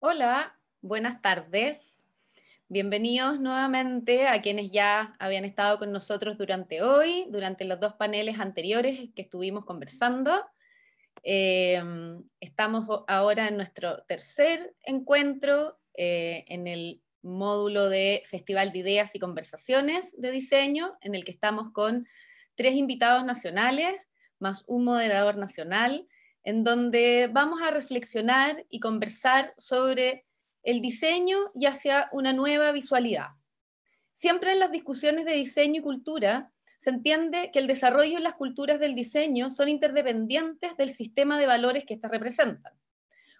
Hola, buenas tardes. Bienvenidos nuevamente a quienes ya habían estado con nosotros durante hoy, durante los dos paneles anteriores que estuvimos conversando. Eh, estamos ahora en nuestro tercer encuentro eh, en el módulo de Festival de Ideas y Conversaciones de Diseño, en el que estamos con tres invitados nacionales, más un moderador nacional, en donde vamos a reflexionar y conversar sobre el diseño y hacia una nueva visualidad. Siempre en las discusiones de diseño y cultura se entiende que el desarrollo y las culturas del diseño son interdependientes del sistema de valores que éstas representan.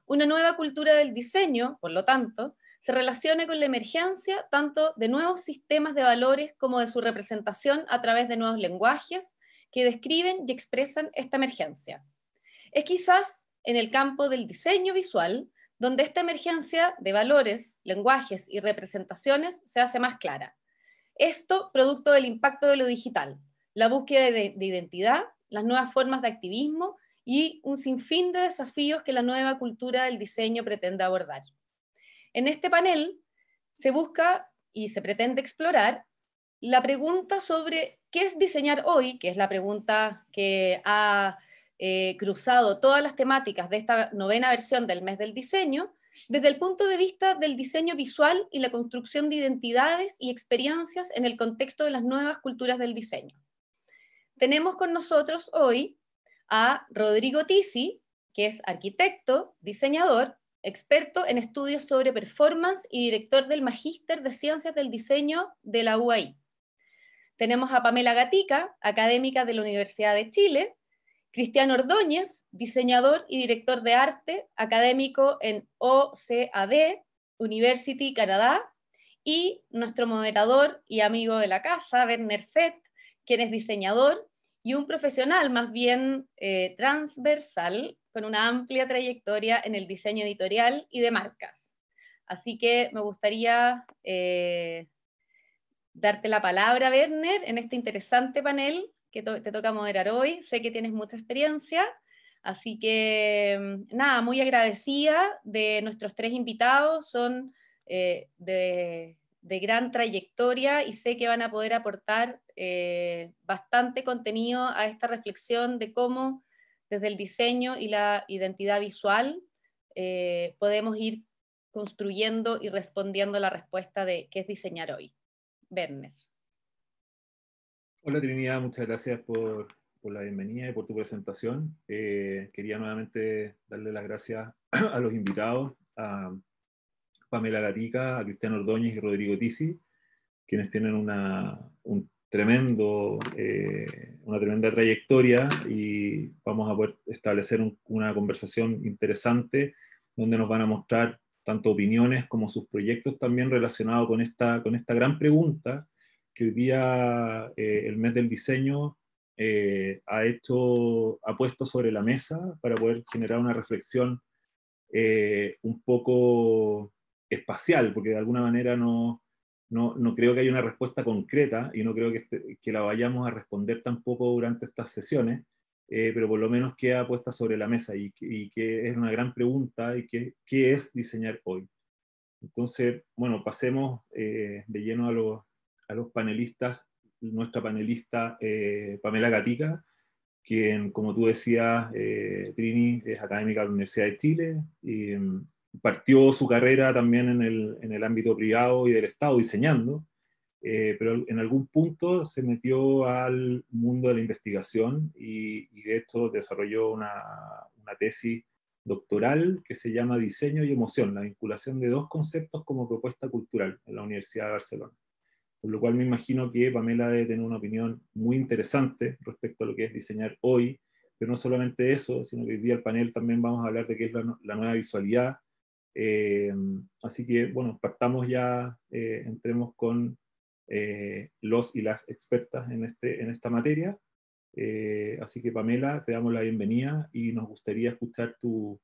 Una nueva cultura del diseño, por lo tanto, se relaciona con la emergencia tanto de nuevos sistemas de valores como de su representación a través de nuevos lenguajes que describen y expresan esta emergencia es quizás en el campo del diseño visual, donde esta emergencia de valores, lenguajes y representaciones se hace más clara. Esto producto del impacto de lo digital, la búsqueda de, identidad, las nuevas formas de activismo y un sinfín de desafíos que la nueva cultura del diseño pretende abordar. En este panel se busca y se pretende explorar la pregunta sobre qué es diseñar hoy, que es la pregunta que ha eh, cruzado todas las temáticas de esta novena versión del mes del diseño desde el punto de vista del diseño visual y la construcción de identidades y experiencias en el contexto de las nuevas culturas del diseño. Tenemos con nosotros hoy a Rodrigo Tisi, que es arquitecto, diseñador, experto en estudios sobre performance y director del Magíster de Ciencias del Diseño de la UAI. Tenemos a Pamela Gatica, académica de la Universidad de Chile, Cristiano Ordóñez, diseñador y director de arte académico en OCAD, University Canadá, y nuestro moderador y amigo de la casa, Werner Fett, quien es diseñador y un profesional más bien eh, transversal, con una amplia trayectoria en el diseño editorial y de marcas. Así que me gustaría eh, darte la palabra, Werner, en este interesante panel que te toca moderar hoy. Sé que tienes mucha experiencia, así que mm, nada, muy agradecida de nuestros tres invitados, son eh, de, gran trayectoria y sé que van a poder aportar eh, bastante contenido a esta reflexión de cómo desde el diseño y la identidad visual eh, podemos ir construyendo y respondiendo la respuesta de qué es diseñar hoy. Werner. Hola Trinidad, muchas gracias por, la bienvenida y por tu presentación. Eh, quería nuevamente darle las gracias a los invitados, a Pamela Gatica, a Cristiano Ordóñez y Rodrigo Tisi, quienes tienen una, un tremendo, eh, una tremenda trayectoria y vamos a poder establecer una conversación interesante donde nos van a mostrar tanto opiniones como sus proyectos también relacionados con esta, con esta gran pregunta que hoy día eh, el mes del diseño eh, ha, hecho, ha puesto sobre la mesa para poder generar una reflexión eh, un poco espacial, porque de alguna manera no, creo que haya una respuesta concreta y no creo que, este, la vayamos a responder tampoco durante estas sesiones, pero por lo menos queda puesta sobre la mesa y, que es una gran pregunta y que, qué es diseñar hoy. Entonces, bueno, pasemos de lleno a los, a los panelistas, nuestra panelista eh, Pamela Gatica, quien, como tú decías, eh, Trini, es académica de la Universidad de Chile y mm, partió su carrera también en el, ámbito privado y del Estado diseñando, eh, pero en algún punto se metió al mundo de la investigación y, de hecho desarrolló una tesis doctoral que se llama Diseño y Emoción, la vinculación de dos conceptos como propuesta cultural en la Universidad de Barcelona por lo cual me imagino que Pamela debe tener una opinión muy interesante respecto a lo que es diseñar hoy, pero no solamente eso, sino que hoy día el panel también vamos a hablar de qué es la, nueva visualidad. Eh, así que, bueno, partamos ya, eh, entremos con eh, los y las expertas en, este, en esta materia. así que, Pamela, te damos la bienvenida y nos gustaría escuchar tu,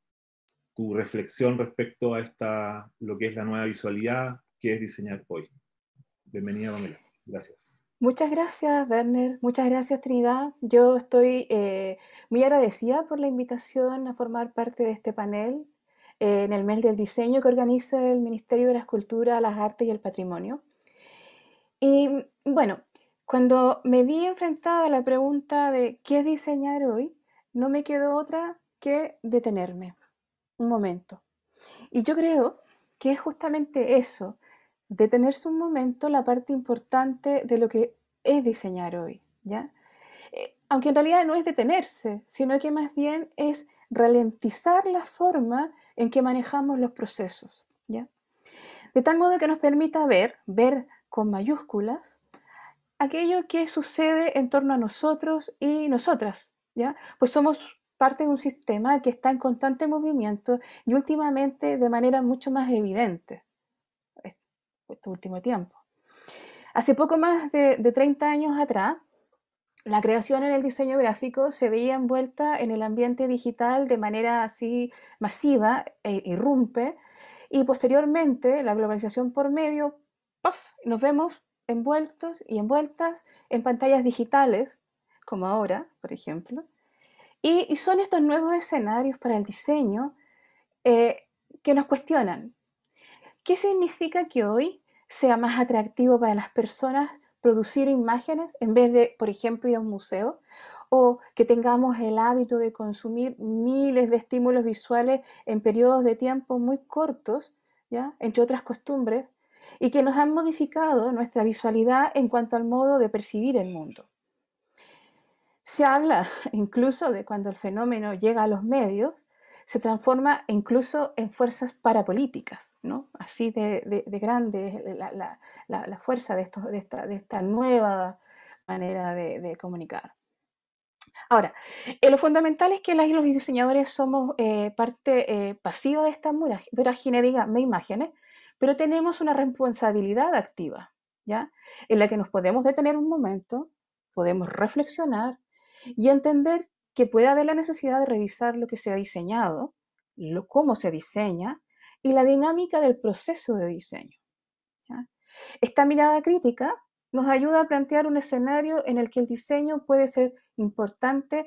tu reflexión respecto a esta, lo que es la nueva visualidad, qué es diseñar hoy. Bienvenida, Pamela. Gracias. Muchas gracias, Werner. Muchas gracias, Trinidad. Yo estoy eh, muy agradecida por la invitación a formar parte de este panel eh, en el mes del diseño que organiza el Ministerio de la Escultura, las Artes y el Patrimonio. Y bueno, cuando me vi enfrentada a la pregunta de qué es diseñar hoy, no me quedó otra que detenerme un momento. Y yo creo que es justamente eso, detenerse un momento la parte importante de lo que es diseñar hoy, ¿ya? Eh, aunque en realidad no es detenerse, sino que más bien es ralentizar la forma en que manejamos los procesos, ¿ya? De tal modo que nos permita ver, ver con mayúsculas, aquello que sucede en torno a nosotros y nosotras, ¿ya? Pues somos parte de un sistema que está en constante movimiento y últimamente de manera mucho más evidente. Este último tiempo. Hace poco más de, 30 años atrás, la creación en el diseño gráfico se veía envuelta en el ambiente digital de manera así masiva e irrumpe y posteriormente la globalización por medio, nos vemos envueltos y envueltas en pantallas digitales, como ahora, por ejemplo, y, son estos nuevos escenarios para el diseño eh, que nos cuestionan. ¿Qué significa que hoy sea más atractivo para las personas producir imágenes en vez de, por ejemplo, ir a un museo, o que tengamos el hábito de consumir miles de estímulos visuales en periodos de tiempo muy cortos, ¿ya? entre otras costumbres, y que nos han modificado nuestra visualidad en cuanto al modo de percibir el mundo. Se habla incluso de cuando el fenómeno llega a los medios, se transforma incluso en fuerzas parapolíticas, ¿no? Así de, de, grande eh, la, fuerza de, de, esta, nueva manera de, comunicar. Ahora, eh, lo fundamental es que las y los diseñadores somos eh, parte pasiva de esta diga, me imágenes, pero tenemos una responsabilidad activa, ¿ya? En la que nos podemos detener un momento, podemos reflexionar y entender que puede haber la necesidad de revisar lo que se ha diseñado, lo, cómo se diseña y la dinámica del proceso de diseño. Esta mirada crítica nos ayuda a plantear un escenario en el que el diseño puede ser importante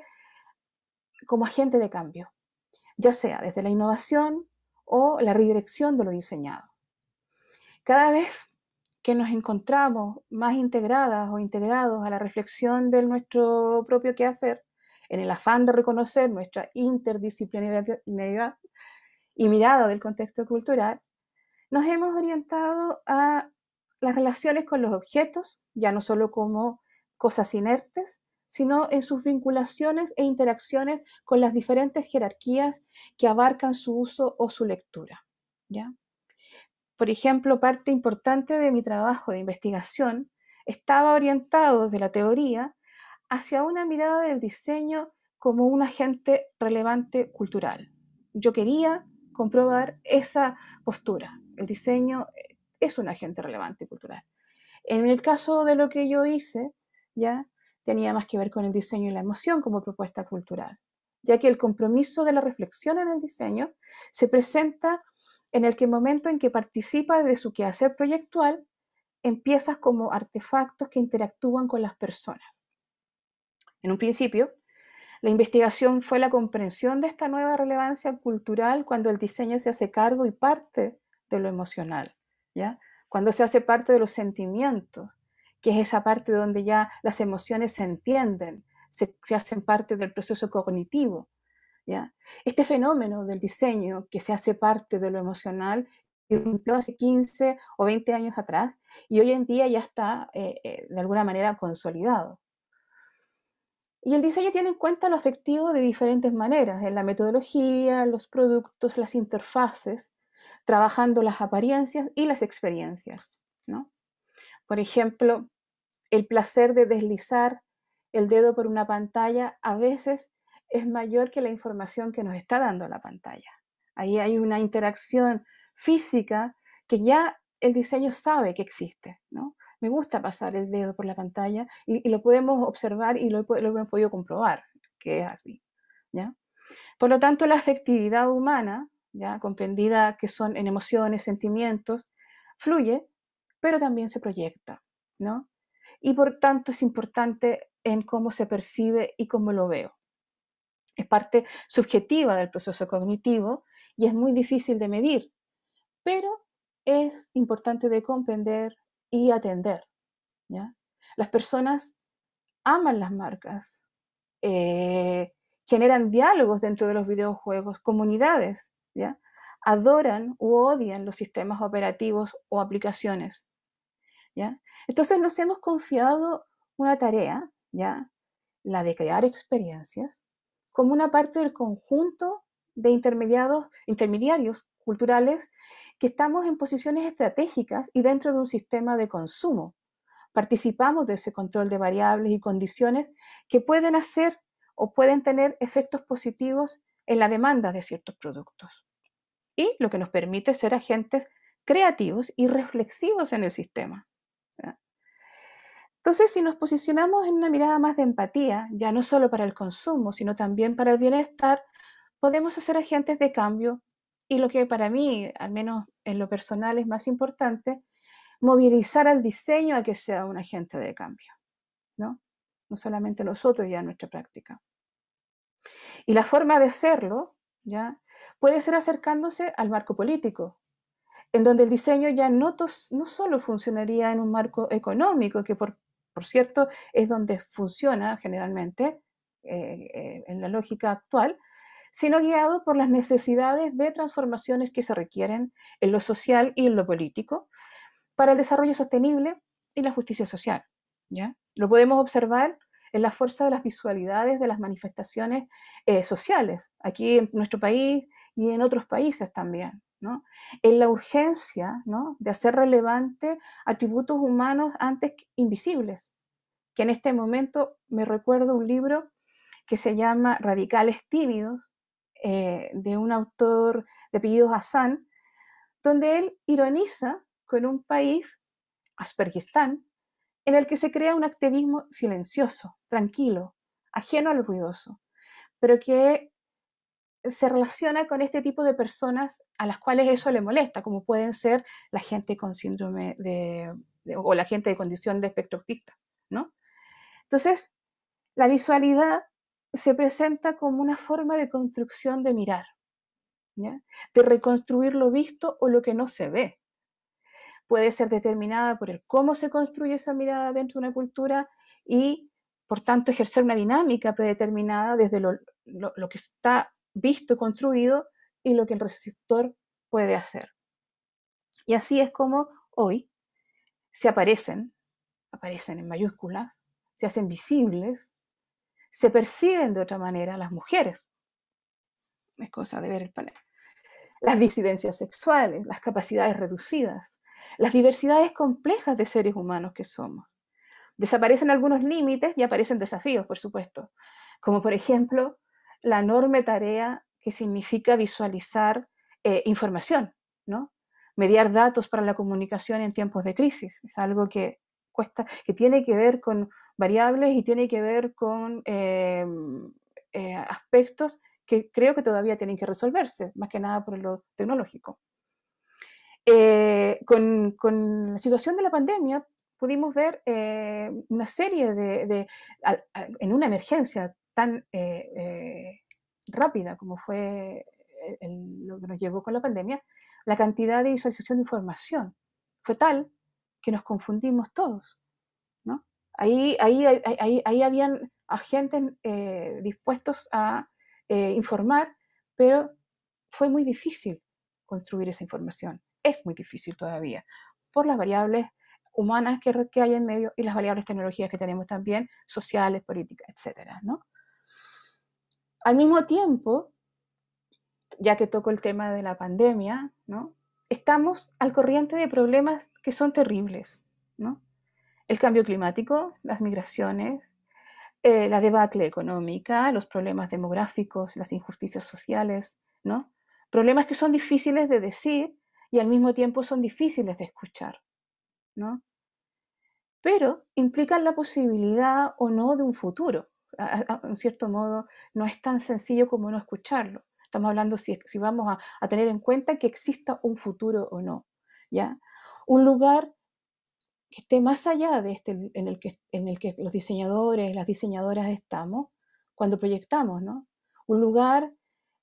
como agente de cambio, ya sea desde la innovación o la redirección de lo diseñado. Cada vez que nos encontramos más integradas o integrados a la reflexión de nuestro propio quehacer, en el afán de reconocer nuestra interdisciplinaridad y mirada del contexto cultural, nos hemos orientado a las relaciones con los objetos, ya no solo como cosas inertes, sino en sus vinculaciones e interacciones con las diferentes jerarquías que abarcan su uso o su lectura. Por ejemplo, parte importante de mi trabajo de investigación estaba orientado desde la teoría hacia una mirada del diseño como un agente relevante cultural. Yo quería comprobar esa postura. El diseño eh, es un agente relevante cultural. En el caso de lo que yo hice, ya tenía más que ver con el diseño y la emoción como propuesta cultural, ya que el compromiso de la reflexión en el diseño se presenta en el que momento en que participa de su quehacer proyectual empiezas como artefactos que interactúan con las personas. En un principio, la investigación fue la comprensión de esta nueva relevancia cultural cuando el diseño se hace cargo y parte de lo emocional, ¿ya? cuando se hace parte de los sentimientos, que es esa parte donde ya las emociones se entienden, se, hacen parte del proceso cognitivo. ¿ya? Este fenómeno del diseño que se hace parte de lo emocional irrumpió hace 15 o 20 años atrás y hoy en día ya está eh, eh, de alguna manera consolidado. Y el diseño tiene en cuenta lo afectivo de diferentes maneras, en la metodología, los productos, las interfaces, trabajando las apariencias y las experiencias. ¿no? Por ejemplo, el placer de deslizar el dedo por una pantalla a veces es mayor que la información que nos está dando la pantalla. Ahí hay una interacción física que ya el diseño sabe que existe. ¿no? me gusta pasar el dedo por la pantalla y, lo podemos observar y lo, lo, hemos podido comprobar que es así. ¿ya? Por lo tanto, la afectividad humana, ¿ya? comprendida que son en emociones, sentimientos, fluye, pero también se proyecta. ¿no? Y por tanto es importante en cómo se percibe y cómo lo veo. Es parte subjetiva del proceso cognitivo y es muy difícil de medir, pero es importante de comprender, y atender. ¿ya? Las personas aman las marcas, eh, generan diálogos dentro de los videojuegos, comunidades, ¿ya? adoran u odian los sistemas operativos o aplicaciones. ¿ya? Entonces nos hemos confiado una tarea, ¿ya? la de crear experiencias, como una parte del conjunto de intermediados, intermediarios culturales que estamos en posiciones estratégicas y dentro de un sistema de consumo. Participamos de ese control de variables y condiciones que pueden hacer o pueden tener efectos positivos en la demanda de ciertos productos. Y lo que nos permite ser agentes creativos y reflexivos en el sistema. Entonces, si nos posicionamos en una mirada más de empatía, ya no solo para el consumo, sino también para el bienestar, podemos ser agentes de cambio y lo que para mí, al menos en lo personal, es más importante, movilizar al diseño a que sea un agente de cambio, ¿no? No solamente nosotros ya nuestra práctica. Y la forma de hacerlo, ¿ya? Puede ser acercándose al marco político, en donde el diseño ya no, no solo funcionaría en un marco económico, que por, cierto es donde funciona generalmente eh, eh, en la lógica actual, sino guiado por las necesidades de transformaciones que se requieren en lo social y en lo político para el desarrollo sostenible y la justicia social. ¿ya? Lo podemos observar en la fuerza de las visualidades de las manifestaciones eh, sociales, aquí en nuestro país y en otros países también. ¿no? En la urgencia ¿no? de hacer relevante atributos humanos antes invisibles, que en este momento me recuerdo un libro que se llama Radicales Tímidos, eh, de un autor de apellido Hassan, donde él ironiza con un país, Aspergistán, en el que se crea un activismo silencioso, tranquilo, ajeno al ruidoso, pero que se relaciona con este tipo de personas a las cuales eso le molesta, como pueden ser la gente con síndrome de, o la gente de condición de espectro autista, ¿no? Entonces, la visualidad se presenta como una forma de construcción de mirar, de reconstruir lo visto o lo que no se ve. Puede ser determinada por el cómo se construye esa mirada dentro de una cultura y, por tanto, ejercer una dinámica predeterminada desde lo, lo que está visto, construido y lo que el receptor puede hacer. Y así es como hoy se aparecen, aparecen en mayúsculas, se hacen visibles se perciben de otra manera las mujeres. Es cosa de ver el panel. Las disidencias sexuales, las capacidades reducidas, las diversidades complejas de seres humanos que somos. Desaparecen algunos límites y aparecen desafíos, por supuesto, como por ejemplo la enorme tarea que significa visualizar eh, información, ¿no? mediar datos para la comunicación en tiempos de crisis. Es algo que cuesta, que tiene que ver con variables y tiene que ver con em, eh, aspectos que creo que todavía tienen que resolverse, más que nada por lo tecnológico. Eh, con, la situación de la pandemia pudimos ver eh, una serie de, en una emergencia tan rápida como fue lo que nos llegó con la pandemia, la cantidad de visualización de información fue tal que nos confundimos todos. Ahí, ahí, ahí, ahí habían agentes eh, dispuestos a eh, informar, pero fue muy difícil construir esa información. Es muy difícil todavía por las variables humanas que, hay en medio y las variables tecnologías que tenemos también, sociales, políticas, etc. Al mismo tiempo, ya que toco el tema de la pandemia, estamos al corriente de problemas que son terribles. ¿no? el cambio climático, las migraciones, eh, la debacle económica, los problemas demográficos, las injusticias sociales, ¿no? Problemas que son difíciles de decir y al mismo tiempo son difíciles de escuchar, ¿no? Pero implican la posibilidad o no de un futuro. En cierto modo, no es tan sencillo como no escucharlo. Estamos hablando si, vamos a tener en cuenta que exista un futuro o no, ¿ya? Un lugar que esté más allá de este en el que, en el que los diseñadores, las diseñadoras estamos cuando proyectamos, ¿no? Un lugar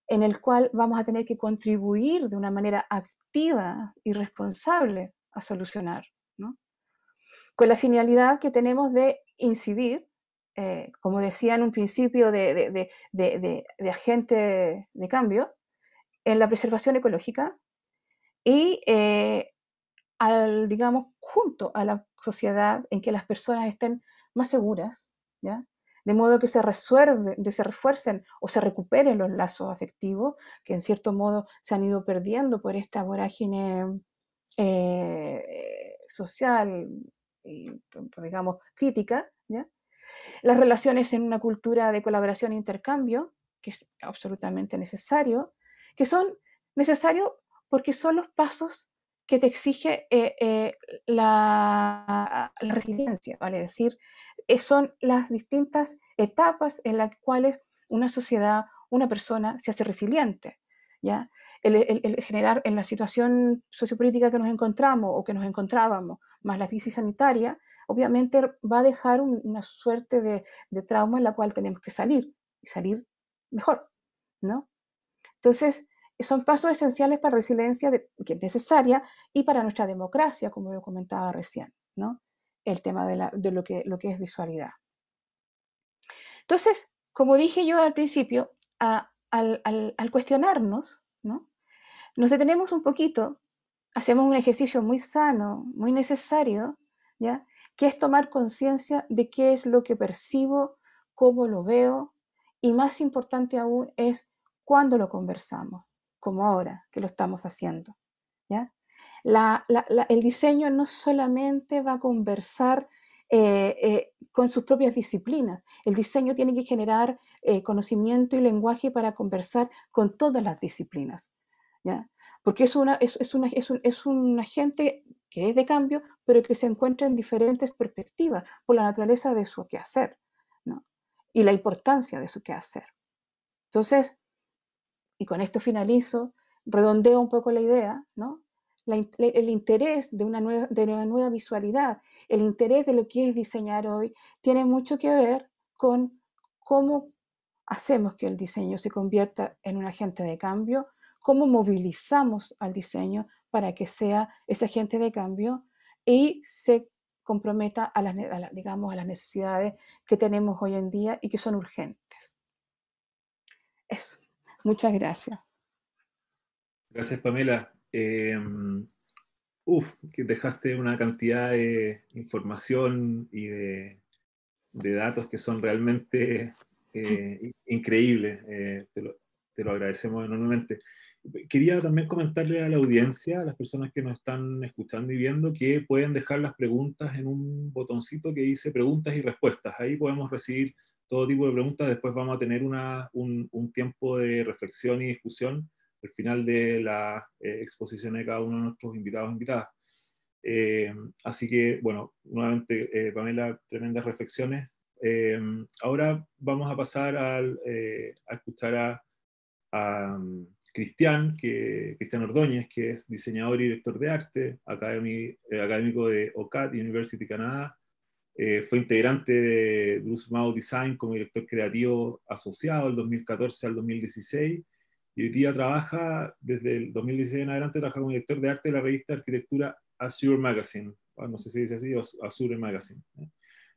en el cual vamos a tener que contribuir de una manera activa y responsable a solucionar, ¿no? Con la finalidad que tenemos de incidir, eh, como decía en un principio, de, de, de, agente de cambio, en la preservación ecológica y eh, al, digamos, junto a la sociedad en que las personas estén más seguras, de modo que se, resuelven, de se refuercen o se recuperen los lazos afectivos que en cierto modo se han ido perdiendo por esta vorágine eh, social, y, digamos, crítica. Las relaciones en una cultura de colaboración e intercambio, que es absolutamente necesario, que son necesarios porque son los pasos que te exige eh, eh, la, resiliencia, vale es decir, eh, son las distintas etapas en las cuales una sociedad, una persona se hace resiliente, ¿ya? El, generar en la situación sociopolítica que nos encontramos o que nos encontrábamos, más la crisis sanitaria, obviamente va a dejar una suerte de, de trauma en la cual tenemos que salir y salir mejor, ¿no? Entonces, son pasos esenciales para la resiliencia que es necesaria y para nuestra democracia, como lo comentaba recién, ¿no? el tema de, lo, que, lo que es visualidad. Entonces, como dije yo al principio, al, cuestionarnos, ¿no? nos detenemos un poquito, hacemos un ejercicio muy sano, muy necesario, ¿ya? que es tomar conciencia de qué es lo que percibo, cómo lo veo, y más importante aún es cuándo lo conversamos como ahora que lo estamos haciendo. ¿ya? el diseño no solamente va a conversar eh, eh, con sus propias disciplinas, el diseño tiene que generar eh, conocimiento y lenguaje para conversar con todas las disciplinas. Porque es, una, es, es, un, agente que es de cambio, pero que se encuentra en diferentes perspectivas por la naturaleza de su quehacer y la importancia de su quehacer. Entonces, y con esto finalizo, redondeo un poco la idea, ¿no? el interés de una, nueva, de nueva visualidad, el interés de lo que es diseñar hoy, tiene mucho que ver con cómo hacemos que el diseño se convierta en un agente de cambio, cómo movilizamos al diseño para que sea ese agente de cambio y se comprometa a las, digamos, a las necesidades que tenemos hoy en día y que son urgentes. Eso. Muchas gracias. Gracias, Pamela. Em, uf, que dejaste una cantidad de información y de, datos que son realmente eh, increíbles. Eh, te, lo, te, lo, agradecemos enormemente. Quería también comentarle a la audiencia, a las personas que nos están escuchando y viendo, que pueden dejar las preguntas en un botoncito que dice preguntas y respuestas. Ahí podemos recibir todo tipo de preguntas. Después vamos a tener una, un, tiempo de reflexión y discusión al final de la eh, exposición de cada uno de nuestros invitados e invitadas. Eh, así que, bueno, nuevamente, eh, Pamela, tremendas reflexiones. ahora vamos a pasar al, a escuchar a, a um, Cristian, que, Cristian Ordóñez, que es diseñador y director de arte, académico de OCAD University Canadá, eh, fue integrante de Bruce Mau Design como director creativo asociado del 2014 al 2016 y hoy día trabaja, desde el 2016 en adelante, trabaja como director de arte de la revista de Arquitectura Azure Magazine, no sé si dice así, Azure Magazine. ¿eh?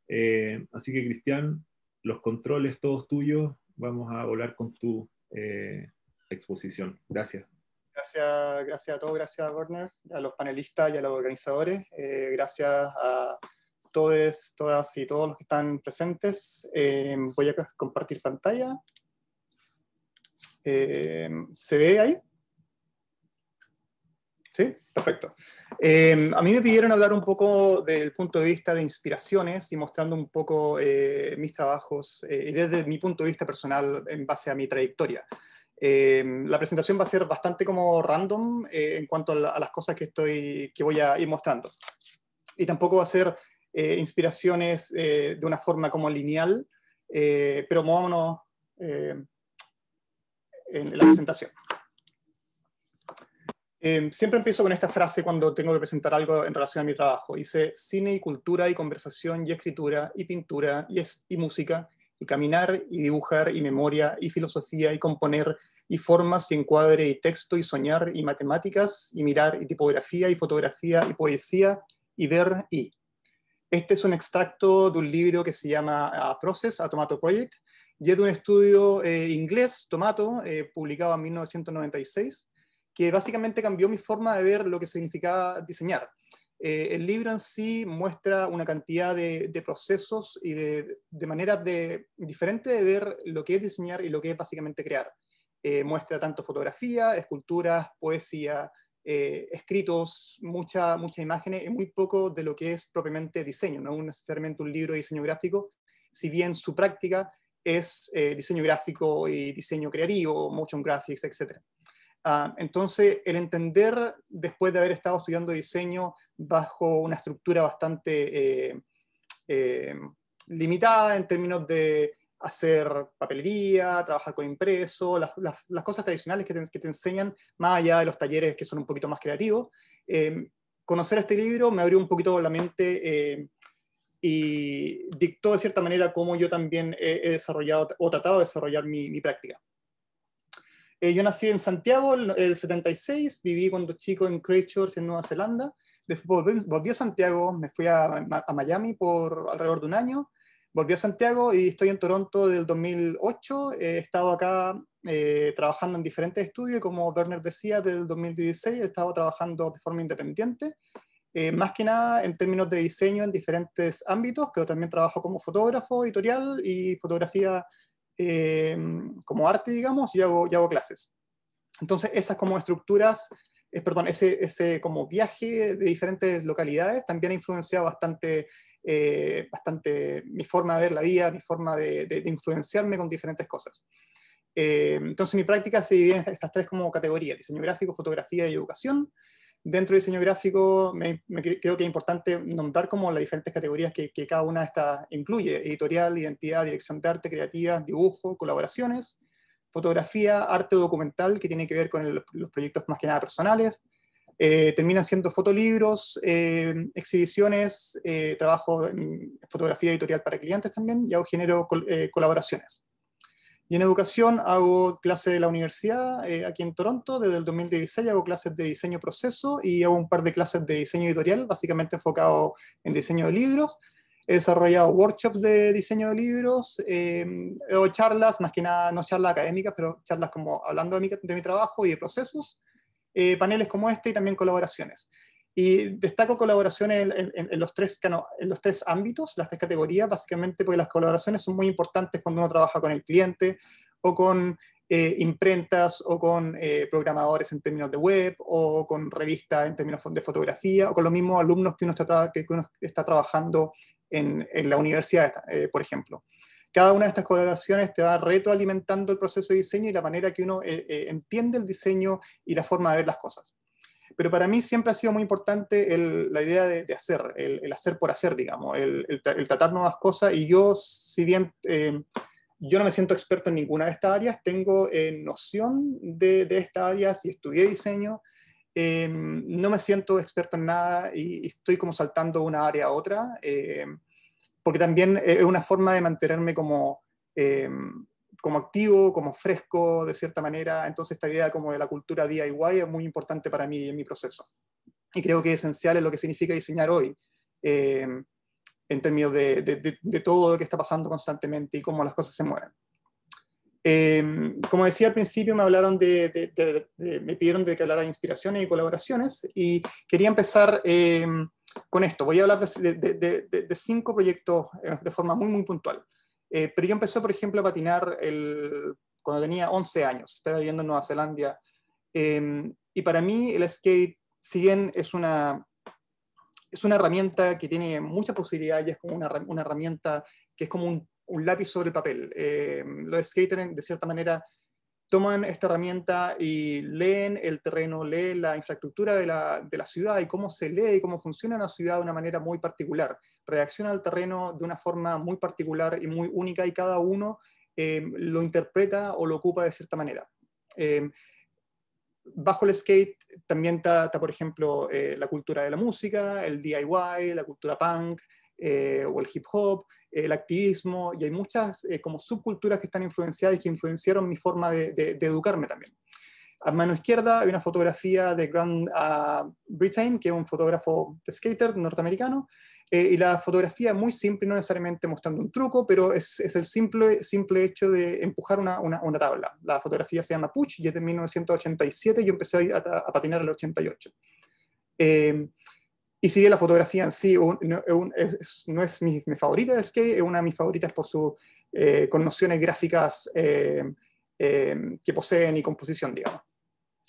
Eh, así que Cristian, los controles todos tuyos, vamos a volar con tu exposición. Gracias. Gracias, gracias a todos, gracias a Warner, a los panelistas y a los organizadores, gracias a todos, todas y todos los que están presentes. Eh, voy a compartir pantalla. Eh, ¿Se ve ahí? Sí, perfecto. Eh, a mí me pidieron hablar un poco del punto de vista de inspiraciones y mostrando un poco mis trabajos y desde mi punto de vista personal en base a mi trayectoria. la presentación va a ser bastante como random en cuanto a, a, las cosas que, estoy, que voy a ir mostrando. Y tampoco va a ser eh, inspiraciones eh, de una forma como lineal, eh, pero movámonos en la presentación. Em, siempre empiezo con esta frase cuando tengo que presentar algo en relación a mi trabajo. Dice cine y cultura y conversación y escritura y pintura y, y música y caminar y dibujar y memoria y filosofía y componer y formas y encuadre y texto y soñar y matemáticas y mirar y tipografía y fotografía y poesía y ver y. Este es un extracto de un libro que se llama A ah, Process, a Tomato Project, y es de un estudio eh, inglés, Tomato, eh, publicado en 1996, que básicamente cambió mi forma de ver lo que significaba diseñar. Eh, el libro en sí muestra una cantidad de, procesos y de, maneras de, diferentes de ver lo que es diseñar y lo que es básicamente crear. muestra tanto fotografía, esculturas, poesía, eh, escritos, mucha, muchas imágenes y muy poco de lo que es propiamente diseño, no necesariamente un libro de diseño gráfico, si bien su práctica es eh, diseño gráfico y diseño creativo, motion graphics, etc. Ah, entonces, el entender, después de haber estado estudiando diseño bajo una estructura bastante eh, limitada en términos de hacer papelería, trabajar con impreso, las, cosas tradicionales que te, te, enseñan, más allá de los talleres que son un poquito más creativos. Em, conocer este libro me abrió un poquito la mente em, y dictó de cierta manera cómo yo también he, desarrollado o tratado de desarrollar mi, práctica. Eh, yo nací en Santiago el, el 76, viví cuando chico en Christchurch, en Nueva Zelanda. Después volví, a Santiago, me fui a Miami por alrededor de un año volví a Santiago y estoy en Toronto del 2008. Eh, he estado acá eh, trabajando en diferentes estudios, como Werner decía, desde el 2016 he estado trabajando de forma independiente, eh, más que nada en términos de diseño en diferentes ámbitos, pero también trabajo como fotógrafo editorial y fotografía como arte, digamos, y hago, hago clases. Entonces, esas como estructuras, perdón, ese, ese como viaje de diferentes localidades también ha influenciado bastante eh, bastante mi forma de ver la vida, mi forma de, influenciarme con diferentes cosas. Eh, entonces mi práctica se divide en estas tres como categorías, diseño gráfico, fotografía y educación. Dentro de diseño gráfico me, creo que es importante nombrar como las diferentes categorías que, cada una de estas incluye, editorial, identidad, dirección de arte, creativa, dibujo, colaboraciones, fotografía, arte documental, que tiene que ver con los proyectos más que nada personales, eh, termina haciendo fotolibros, eh, exhibiciones, eh, trabajo en fotografía editorial para clientes también y hago genero eh, colaboraciones. Y en educación hago clases de la universidad aquí en Toronto, desde el 2016 hago clases de diseño proceso y hago un par de clases de diseño editorial, básicamente enfocado en diseño de libros. He desarrollado workshops de diseño de libros, em, he charlas, más que nada no charlas académicas, pero charlas como hablando de mi trabajo y de procesos. Eh, paneles como este y también colaboraciones. Y destaco colaboraciones en, los tres, en los tres ámbitos, las tres categorías, básicamente porque las colaboraciones son muy importantes cuando uno trabaja con el cliente o con eh, imprentas o con eh, programadores en términos de web o con revistas en términos de fotografía o con los mismos alumnos que uno está, que está trabajando en, en la universidad, por ejemplo cada una de estas colaboraciones te va retroalimentando el proceso de diseño y la manera que uno eh, eh, entiende el diseño y la forma de ver las cosas. Pero para mí siempre ha sido muy importante la idea de, hacer, el, hacer por hacer, digamos, el, tratar nuevas cosas. Y yo, si bien eh, yo no me siento experto en ninguna de estas áreas, tengo noción de, de estas áreas y estudié diseño, no me siento experto en nada y, estoy como saltando una área a otra porque también eh, es una forma de mantenerme como, eh, como activo, como fresco, de cierta manera. Entonces esta idea como de la cultura DIY es muy importante para mí y en mi proceso. Y creo que es esencial es lo que significa diseñar hoy, eh, en términos de, de, todo lo que está pasando constantemente y cómo las cosas se mueven. como decía al principio, me hablaron de, me pidieron de que hablara de inspiraciones y colaboraciones y quería empezar con esto. Voy a hablar de, cinco proyectos eh, de forma muy, muy puntual. Eh, pero yo empecé, por ejemplo, a patinar cuando tenía 11 años. Estaba viviendo en Nueva Zelanda. Em, y para mí el skate, si bien es una, es una herramienta que tiene mucha posibilidades, y es como una, herramienta que es como un, lápiz sobre el papel. Eh, los skaters, de cierta manera, toman esta herramienta y leen el terreno, leen la infraestructura de la, de la, ciudad y cómo se lee y cómo funciona la ciudad de una manera muy particular. Reacciona al terreno de una forma muy particular y muy única y cada uno eh, lo interpreta o lo ocupa de cierta manera. Eh, bajo el skate también está, por ejemplo, eh, la cultura de la música, el DIY, la cultura punk, eh, o el hip hop, el activismo, y hay muchas eh, como subculturas que están influenciadas y que influenciaron mi forma de, educarme también. A mano izquierda hay una fotografía de Grant ah, Britain, que es un fotógrafo de skater norteamericano, eh, y la fotografía es muy simple, no necesariamente mostrando un truco, pero es, el simple, simple hecho de empujar una, una, tabla. La fotografía se llama Puch y es de 1987, yo empecé a, patinar en el 88. Eh, y si bien la fotografía en sí no es mi, favorita de que es una de mis favoritas por sus eh, nociones gráficas eh, eh, que poseen y composición, digamos.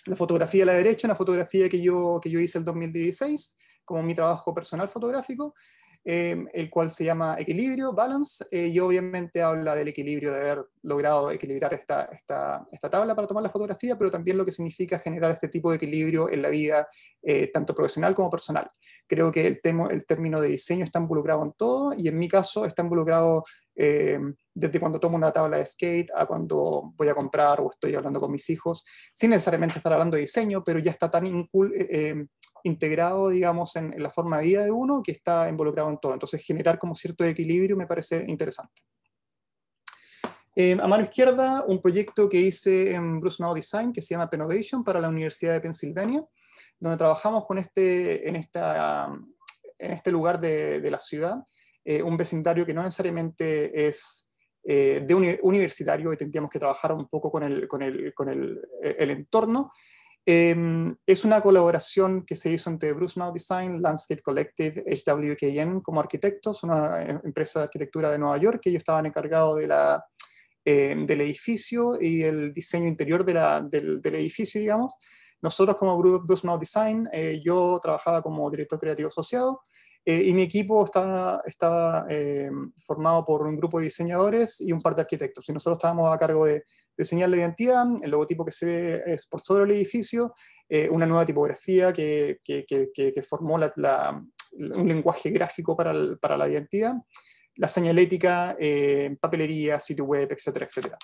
La fotografía a la derecha, una fotografía que yo, que yo hice el 2016 como mi trabajo personal fotográfico, Em, el cual se llama Equilibrio, Balance, yo eh, y obviamente habla del equilibrio, de haber logrado equilibrar esta, esta, tabla para tomar la fotografía, pero también lo que significa generar este tipo de equilibrio en la vida, eh, tanto profesional como personal. Creo que el, tema el término de diseño está involucrado en todo, y en mi caso está involucrado em, desde cuando tomo una tabla de skate a cuando voy a comprar o estoy hablando con mis hijos, sin necesariamente estar hablando de diseño, pero ya está tan, incul eh, em, integrado, digamos, en, la forma de vida de uno que está involucrado en todo. Entonces, generar como cierto equilibrio me parece interesante. Eh, a mano izquierda, un proyecto que hice en Bruce Now Design que se llama Penovation para la Universidad de Pensilvania, donde trabajamos con este, en, esta, en este lugar de, la ciudad, eh, un vecindario que no necesariamente es eh, de universitario y tendríamos que trabajar un poco con el, con el, con el entorno, Em, es una colaboración que se hizo entre Bruce Mouth Design, Landscape Collective, HWKN como arquitectos, una eh, empresa de arquitectura de Nueva York, que ellos estaban encargados de la, em, del edificio y el diseño interior de del, del, edificio, digamos. Nosotros como Bruce Mouth Design, eh, yo trabajaba como director creativo asociado eh, y mi equipo estaba, estaba em, formado por un grupo de diseñadores y un par de arquitectos. Y nosotros estábamos a cargo de de señal de identidad, el logotipo que se ve es por sobre el edificio, eh, una nueva tipografía que, que, que, formó un lenguaje gráfico para, para, la identidad, la señalética, eh, papelería, sitio web, etcétera, etcétera.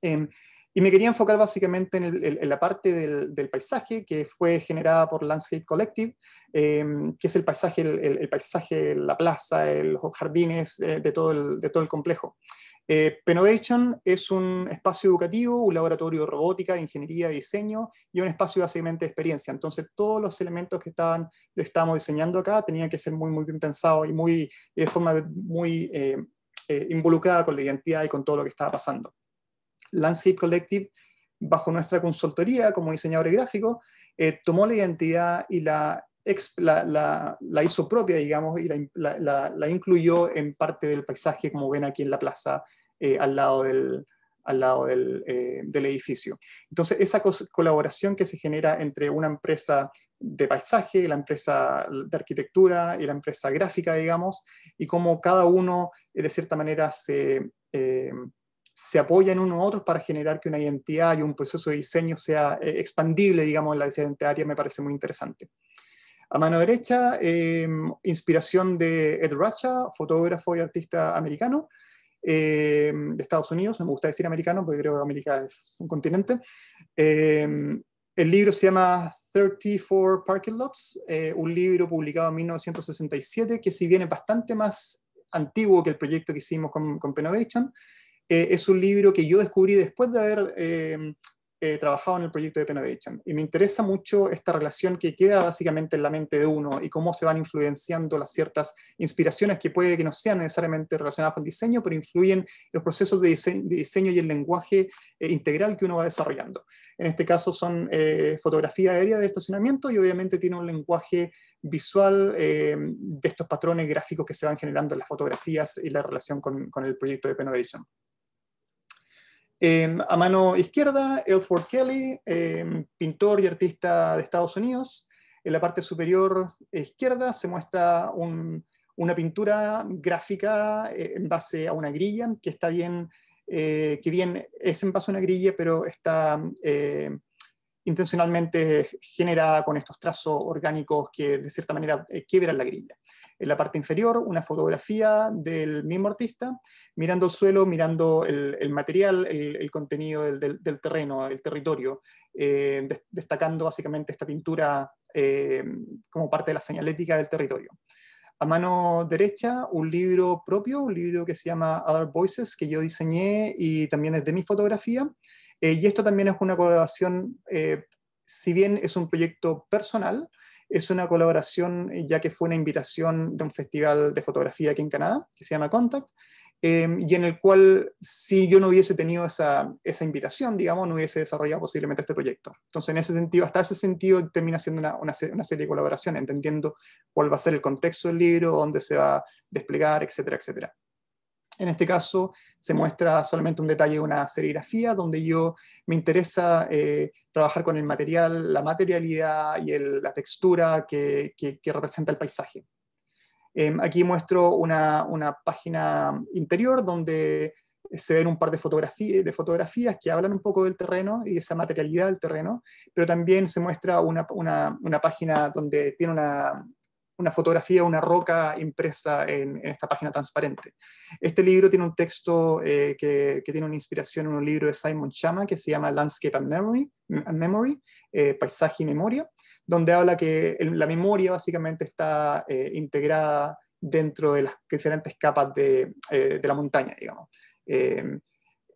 Em, y me quería enfocar básicamente en, el, en la parte del, del, paisaje que fue generada por Landscape Collective, em, que es el paisaje, el, paisaje, la plaza, los jardines eh, de, todo el, de todo el complejo. Eh, Penovation es un espacio educativo, un laboratorio de robótica, ingeniería, diseño y un espacio básicamente de experiencia. Entonces, todos los elementos que estaban, estábamos diseñando acá tenían que ser muy, muy bien pensados y muy, de forma muy eh, eh, involucrada con la identidad y con todo lo que estaba pasando. Landscape Collective, bajo nuestra consultoría como diseñador gráfico, eh, tomó la identidad y la la, hizo propia, digamos, y la, incluyó en parte del paisaje, como ven aquí en la plaza, eh, al lado, del, al lado del, eh, del edificio. Entonces, esa colaboración que se genera entre una empresa de paisaje, la empresa de arquitectura y la empresa gráfica, digamos, y cómo cada uno, eh, de cierta manera, se, apoya se uno u otro para generar que una identidad y un proceso de diseño sea expandible, digamos, en la diferente área, me parece muy interesante. A mano derecha, em, inspiración de Ed Racha, fotógrafo y artista americano em, de Estados Unidos. me gusta decir americano porque creo que América es un continente. Em, el libro se llama 34 Parking Lots, eh, un libro publicado en 1967 que si bien es bastante más antiguo que el proyecto que hicimos con, con eh, es un libro que yo descubrí después de haber eh, trabajado en el proyecto de Penovation. Y me interesa mucho esta relación que queda básicamente en la mente de uno y cómo se van influenciando las ciertas inspiraciones que puede que no sean necesariamente relacionadas con el diseño, pero influyen los procesos de, diseño, y el lenguaje eh, integral que uno va desarrollando. En este caso son eh, fotografía aérea de estacionamiento y obviamente tiene un lenguaje visual eh, de estos patrones gráficos que se van generando en las fotografías y la relación con, con el proyecto de Penovation. Em, a mano izquierda, Elford Kelly, em, pintor y artista de Estados Unidos. En la parte superior izquierda se muestra una pintura gráfica eh, en base a una grilla, que está bien, eh, que bien es en base a una grilla, pero está em, intencionalmente generada con estos trazos orgánicos que de cierta manera eh, quiebran la grilla en la parte inferior una fotografía del mismo artista mirando el suelo, mirando el, material, el, contenido del, del, terreno, el territorio, eh, destacando básicamente esta pintura eh, como parte de la señalética del territorio. A mano derecha, un libro propio, un libro que se llama Other Voices, que yo diseñé y también es de mi fotografía. Eh, y esto también es una colaboración si bien es un proyecto personal, es una colaboración, eh, ya que fue una invitación de un festival de fotografía aquí en Canadá, que se llama Contact, em, y en el cual si yo no hubiese tenido esa, esa, invitación, digamos, no hubiese desarrollado posiblemente este proyecto. Entonces, en ese sentido, hasta ese sentido termina siendo una, una, una serie de colaboraciones, entendiendo cuál va a ser el contexto del libro, dónde se va a desplegar, etcétera, etcétera. En este caso se muestra solamente un detalle de una serigrafía donde yo me interesa eh, trabajar con el material, la materialidad y la textura que, representa el paisaje. Em, aquí muestro una, página interior donde se ven un par de, fotografías, que hablan un poco del terreno y esa materialidad del terreno, pero también se muestra una página donde tiene una, una fotografía, una roca impresa en, esta página transparente. Este libro tiene un texto eh, que, tiene una inspiración en un libro de Simon Chama que se llama Landscape and Memory, eh, Paisaje y Memoria, donde habla que la memoria básicamente está eh, integrada dentro de las diferentes capas de, de la montaña, digamos.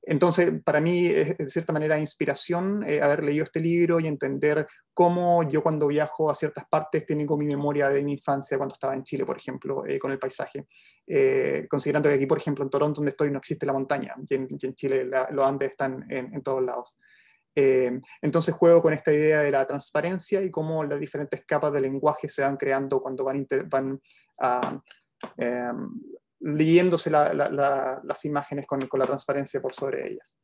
Entonces, para mí es de cierta manera inspiración eh, haber leído este libro y entender cómo yo cuando viajo a ciertas partes tengo mi memoria de mi infancia cuando estaba en Chile, por ejemplo, eh, con el paisaje. Eh, considerando que aquí, por ejemplo, en Toronto, donde estoy, no existe la montaña, y en, en Chile los Andes están en, todos lados. entonces juego con esta idea de la transparencia y cómo las diferentes capas de lenguaje se van creando cuando van, van a... Em, leyéndose las imágenes con, la transparencia por sobre ellas.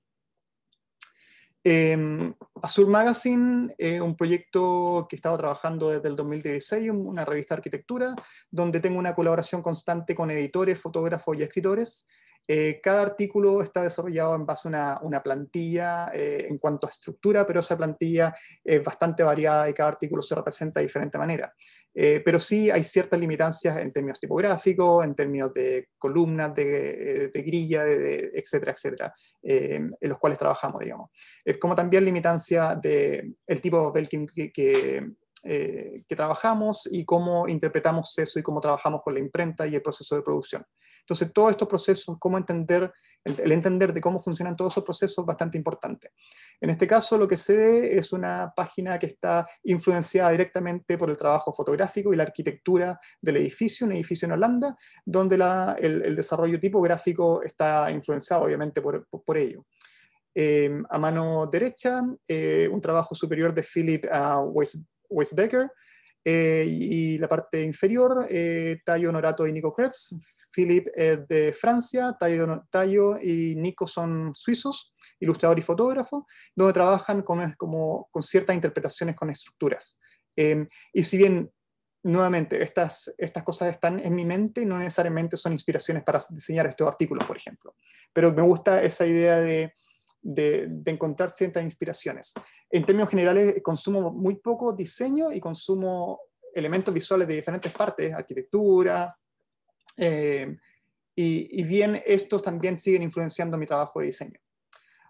Em, Azur Magazine, eh, un proyecto que he estado trabajando desde el 2016, una revista de arquitectura, donde tengo una colaboración constante con editores, fotógrafos y escritores, eh, cada artículo está desarrollado en base a una, plantilla eh, en cuanto a estructura, pero esa plantilla es bastante variada y cada artículo se representa de diferente manera. Eh, pero sí hay ciertas limitancias en términos tipográficos, en términos de columnas, de, grilla, de, etcétera, etcétera, en los cuales trabajamos, digamos. como también limitancia del el tipo de papel que trabajamos y cómo interpretamos eso y cómo trabajamos con la imprenta y el proceso de producción. Entonces, todos estos procesos, cómo entender, el, entender de cómo funcionan todos esos procesos es bastante importante. En este caso, lo que se ve es una página que está influenciada directamente por el trabajo fotográfico y la arquitectura del edificio, un edificio en Holanda, donde el, desarrollo tipográfico está influenciado, obviamente, por, ello. Em, a mano derecha, eh, un trabajo superior de Philip ah, Weisbecker, eh, y la parte inferior, eh, tallo Norato y Nico Krebs, Philip es de Francia, Tayo, y Nico son suizos, ilustrador y fotógrafo, donde trabajan con, como, con ciertas interpretaciones con estructuras. Em, y si bien, nuevamente, estas, estas cosas están en mi mente, no necesariamente son inspiraciones para diseñar estos artículos, por ejemplo, pero me gusta esa idea de, encontrar ciertas inspiraciones. En términos generales, consumo muy poco diseño y consumo elementos visuales de diferentes partes, arquitectura, eh, y, bien, estos también siguen influenciando mi trabajo de diseño.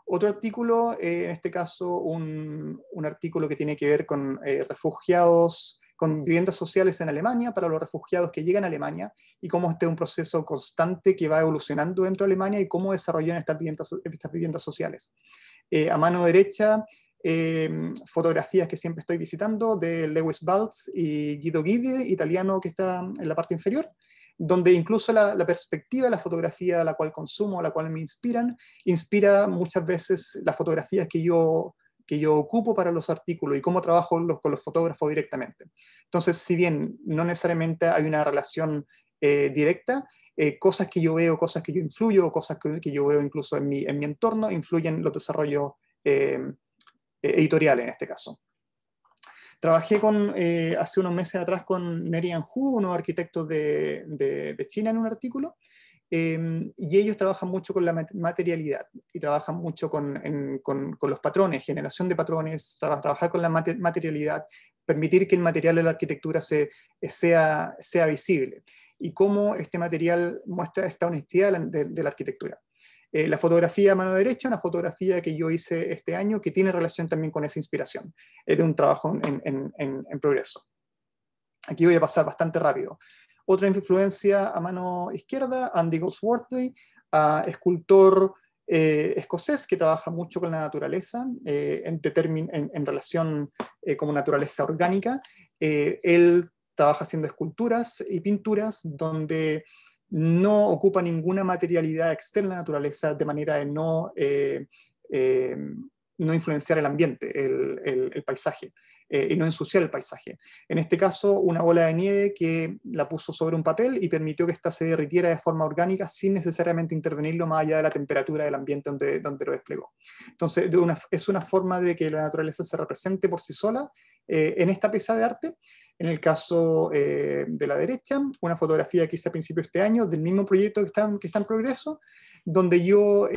Otro artículo, eh, en este caso un, artículo que tiene que ver con eh, refugiados, con mm. viviendas sociales en Alemania para los refugiados que llegan a Alemania y cómo este es un proceso constante que va evolucionando dentro de Alemania y cómo desarrollan estas viviendas, sociales. a mano derecha, em, fotografías que siempre estoy visitando de Lewis Baltz y Guido Guide, italiano que está en la parte inferior donde incluso la, perspectiva la fotografía a la cual consumo, a la cual me inspiran, inspira muchas veces las fotografías que yo, que yo ocupo para los artículos y cómo trabajo con los fotógrafos directamente. Entonces, si bien no necesariamente hay una relación eh, directa, eh, cosas que yo veo, cosas que yo influyo, cosas que, yo veo incluso en mi, en mi entorno, influyen los desarrollos eh, editoriales en este caso. Trabajé con, eh, hace unos meses atrás con Nerian Hu, unos arquitectos de, de, de China, en un artículo, em, y ellos trabajan mucho con la materialidad y trabajan mucho con, los patrones, generación de patrones, trabajar con la materialidad, permitir que el material de la arquitectura se, sea, sea visible y cómo este material muestra esta honestidad de la arquitectura. Eh, la fotografía a mano derecha, una fotografía que yo hice este año que tiene relación también con esa inspiración. Es de un trabajo en, progreso. Aquí voy a pasar bastante rápido. Otra influencia a mano izquierda, Andy Goldsworthy, escultor eh, escocés que trabaja mucho con la naturaleza eh, en, en, relación eh, como naturaleza orgánica. él trabaja haciendo esculturas y pinturas donde no ocupa ninguna materialidad externa a la naturaleza de manera de no, eh, eh, influenciar el ambiente, el paisaje. Eh, y no ensuciar el paisaje. En este caso, una bola de nieve que la puso sobre un papel y permitió que ésta se derritiera de forma orgánica sin necesariamente intervenirlo más allá de la temperatura del ambiente donde, donde lo desplegó. Entonces, una, es una forma de que la naturaleza se represente por sí sola eh, en esta pieza de arte. En el caso eh, de la derecha, una fotografía que hice a principios de este año del mismo proyecto que están que está en progreso, donde yo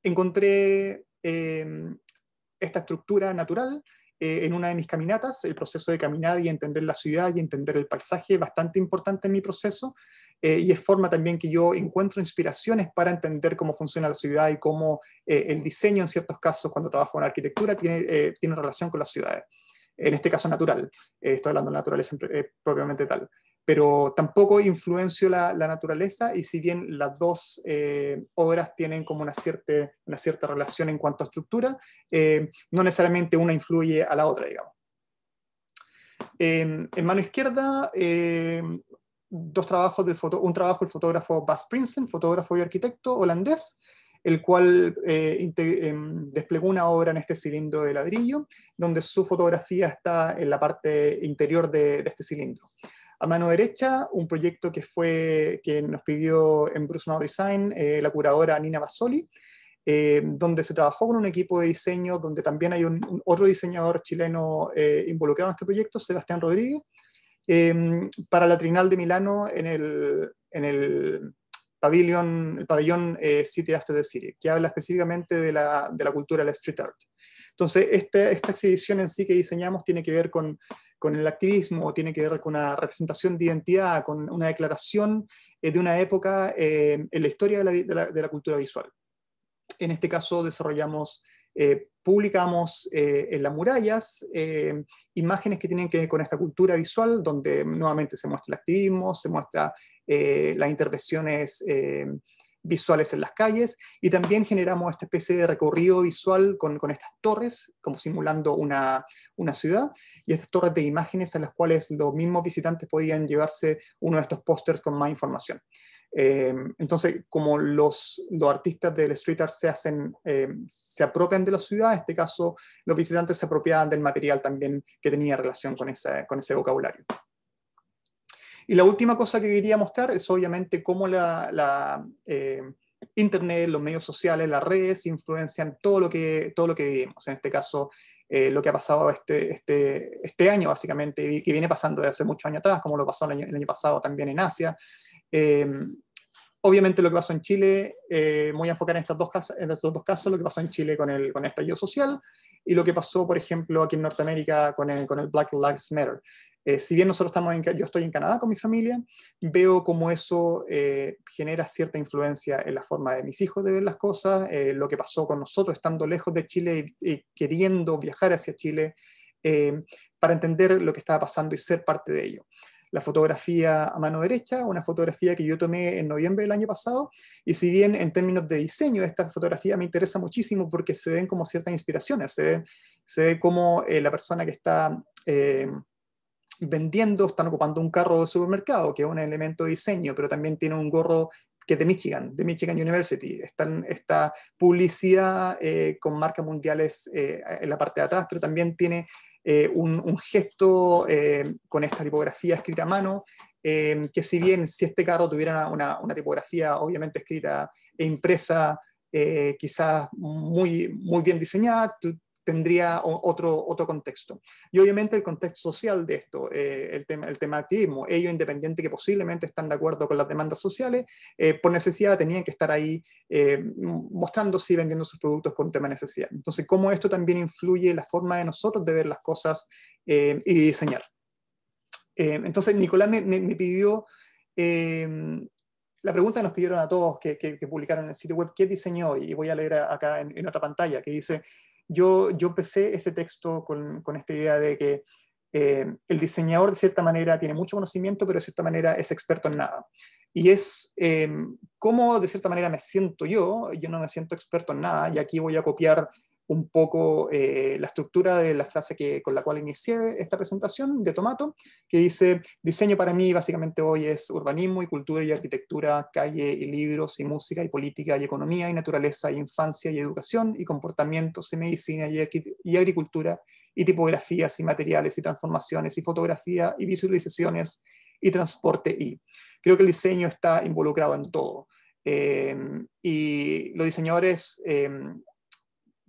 encontré esta estructura natural eh, en una de mis caminatas, el proceso de caminar y entender la ciudad y entender el paisaje, bastante importante en mi proceso, eh, y es forma también que yo encuentro inspiraciones para entender cómo funciona la ciudad y cómo eh, el diseño en ciertos casos, cuando trabajo en arquitectura, tiene, tiene relación con las ciudades. En este caso natural, estoy hablando de naturaleza propiamente tal pero tampoco influenció la, naturaleza y si bien las dos eh, obras tienen como una cierta, una cierta relación en cuanto a estructura, eh, no necesariamente una influye a la otra, digamos. en mano izquierda, eh, dos trabajos un trabajo del fotógrafo Bas Prinsen, fotógrafo y arquitecto holandés, el cual desplegó una obra en este cilindro de ladrillo, donde su fotografía está en la parte interior de este cilindro. A mano derecha, un proyecto que, fue, que nos pidió en Bruce Now Design eh, la curadora Nina Basoli, eh, donde se trabajó con un equipo de diseño, donde también hay un, otro diseñador chileno eh, involucrado en este proyecto, Sebastián Rodríguez, em, para la Trinal de Milano en el, en el pabellón, el City After the City, que habla específicamente de la, de la cultura de la street art. Entonces, este, esta exhibición en sí que diseñamos tiene que ver con, el activismo, tiene que ver con una representación de identidad, con una declaración eh, de una época eh, en la historia de la, cultura visual. En este caso desarrollamos, eh, publicamos en las murallas imágenes que tienen que ver con esta cultura visual, donde nuevamente se muestra el activismo, se muestra las intervenciones visuales en las calles y también generamos esta especie de recorrido visual con, estas torres, como simulando una, ciudad, y estas torres de imágenes en las cuales los mismos visitantes podían llevarse uno de estos pósters con más información. Em, entonces, como los, los, artistas del street art se, hacen, em, se apropian de la ciudad, en este caso los visitantes se apropiaban del material también que tenía relación con, con ese vocabulario. Y la última cosa que quería mostrar es obviamente cómo la, eh, Internet, los medios sociales, las redes influencian todo lo que, todo lo que vivimos. En este caso, eh, lo que ha pasado este, este, este año, básicamente, y que viene pasando desde hace muchos años atrás, como lo pasó el año, pasado también en Asia. Em, obviamente lo que pasó en Chile, eh, voy a enfocar en, estas dos casos, en estos dos casos, lo que pasó en Chile con el, con esta estallido social y lo que pasó, por ejemplo, aquí en Norteamérica con el, con el Black Lives Matter. Eh, si bien nosotros estamos en, yo estoy en Canadá con mi familia, veo cómo eso eh, genera cierta influencia en la forma de mis hijos de ver las cosas, eh, lo que pasó con nosotros estando lejos de Chile y, queriendo viajar hacia Chile para entender lo que estaba pasando y ser parte de ello la fotografía a mano derecha, una fotografía que yo tomé en noviembre del año pasado, y si bien en términos de diseño esta fotografía me interesa muchísimo porque se ven como ciertas inspiraciones, se ve, se ve como la persona que está vendiendo, están ocupando un carro de supermercado, que es un elemento de diseño, pero también tiene un gorro que es de Michigan, de Michigan University. Está esta publicidad eh, con marcas mundiales eh, en la parte de atrás, pero también tiene eh, un, gesto con esta tipografía escrita a mano, que si bien si este carro tuviera una, tipografía obviamente escrita e impresa, quizás muy, muy bien diseñada, tendría otro, otro contexto. Y obviamente el contexto social de esto, eh, el, tema, el tema de activismo, ellos independiente que posiblemente están de acuerdo con las demandas sociales, eh, por necesidad tenían que estar ahí eh, mostrándose y vendiendo sus productos por un tema de necesidad. Entonces, cómo esto también influye la forma de nosotros de ver las cosas y diseñar. entonces, Nicolás me, me, pidió... la pregunta que nos pidieron a todos que, que, que publicaron en el sitio web, ¿qué diseñó? Y voy a leer acá en, en otra pantalla, que dice, yo, yo empecé ese texto con, con esta idea de que eh, el diseñador de cierta manera tiene mucho conocimiento, pero de cierta manera es experto en nada. Y es eh, cómo de cierta manera me siento yo, yo no me siento experto en nada, y aquí voy a copiar un poco eh, la estructura de la frase que, con la cual inicié esta presentación de Tomato, que dice, diseño para mí básicamente hoy es urbanismo y cultura y arquitectura, calle y libros y música y política y economía y naturaleza y infancia y educación y comportamientos y medicina y, y agricultura y tipografías y materiales y transformaciones y fotografía y visualizaciones y transporte y. Creo que el diseño está involucrado en todo. Eh, y los diseñadores... Eh,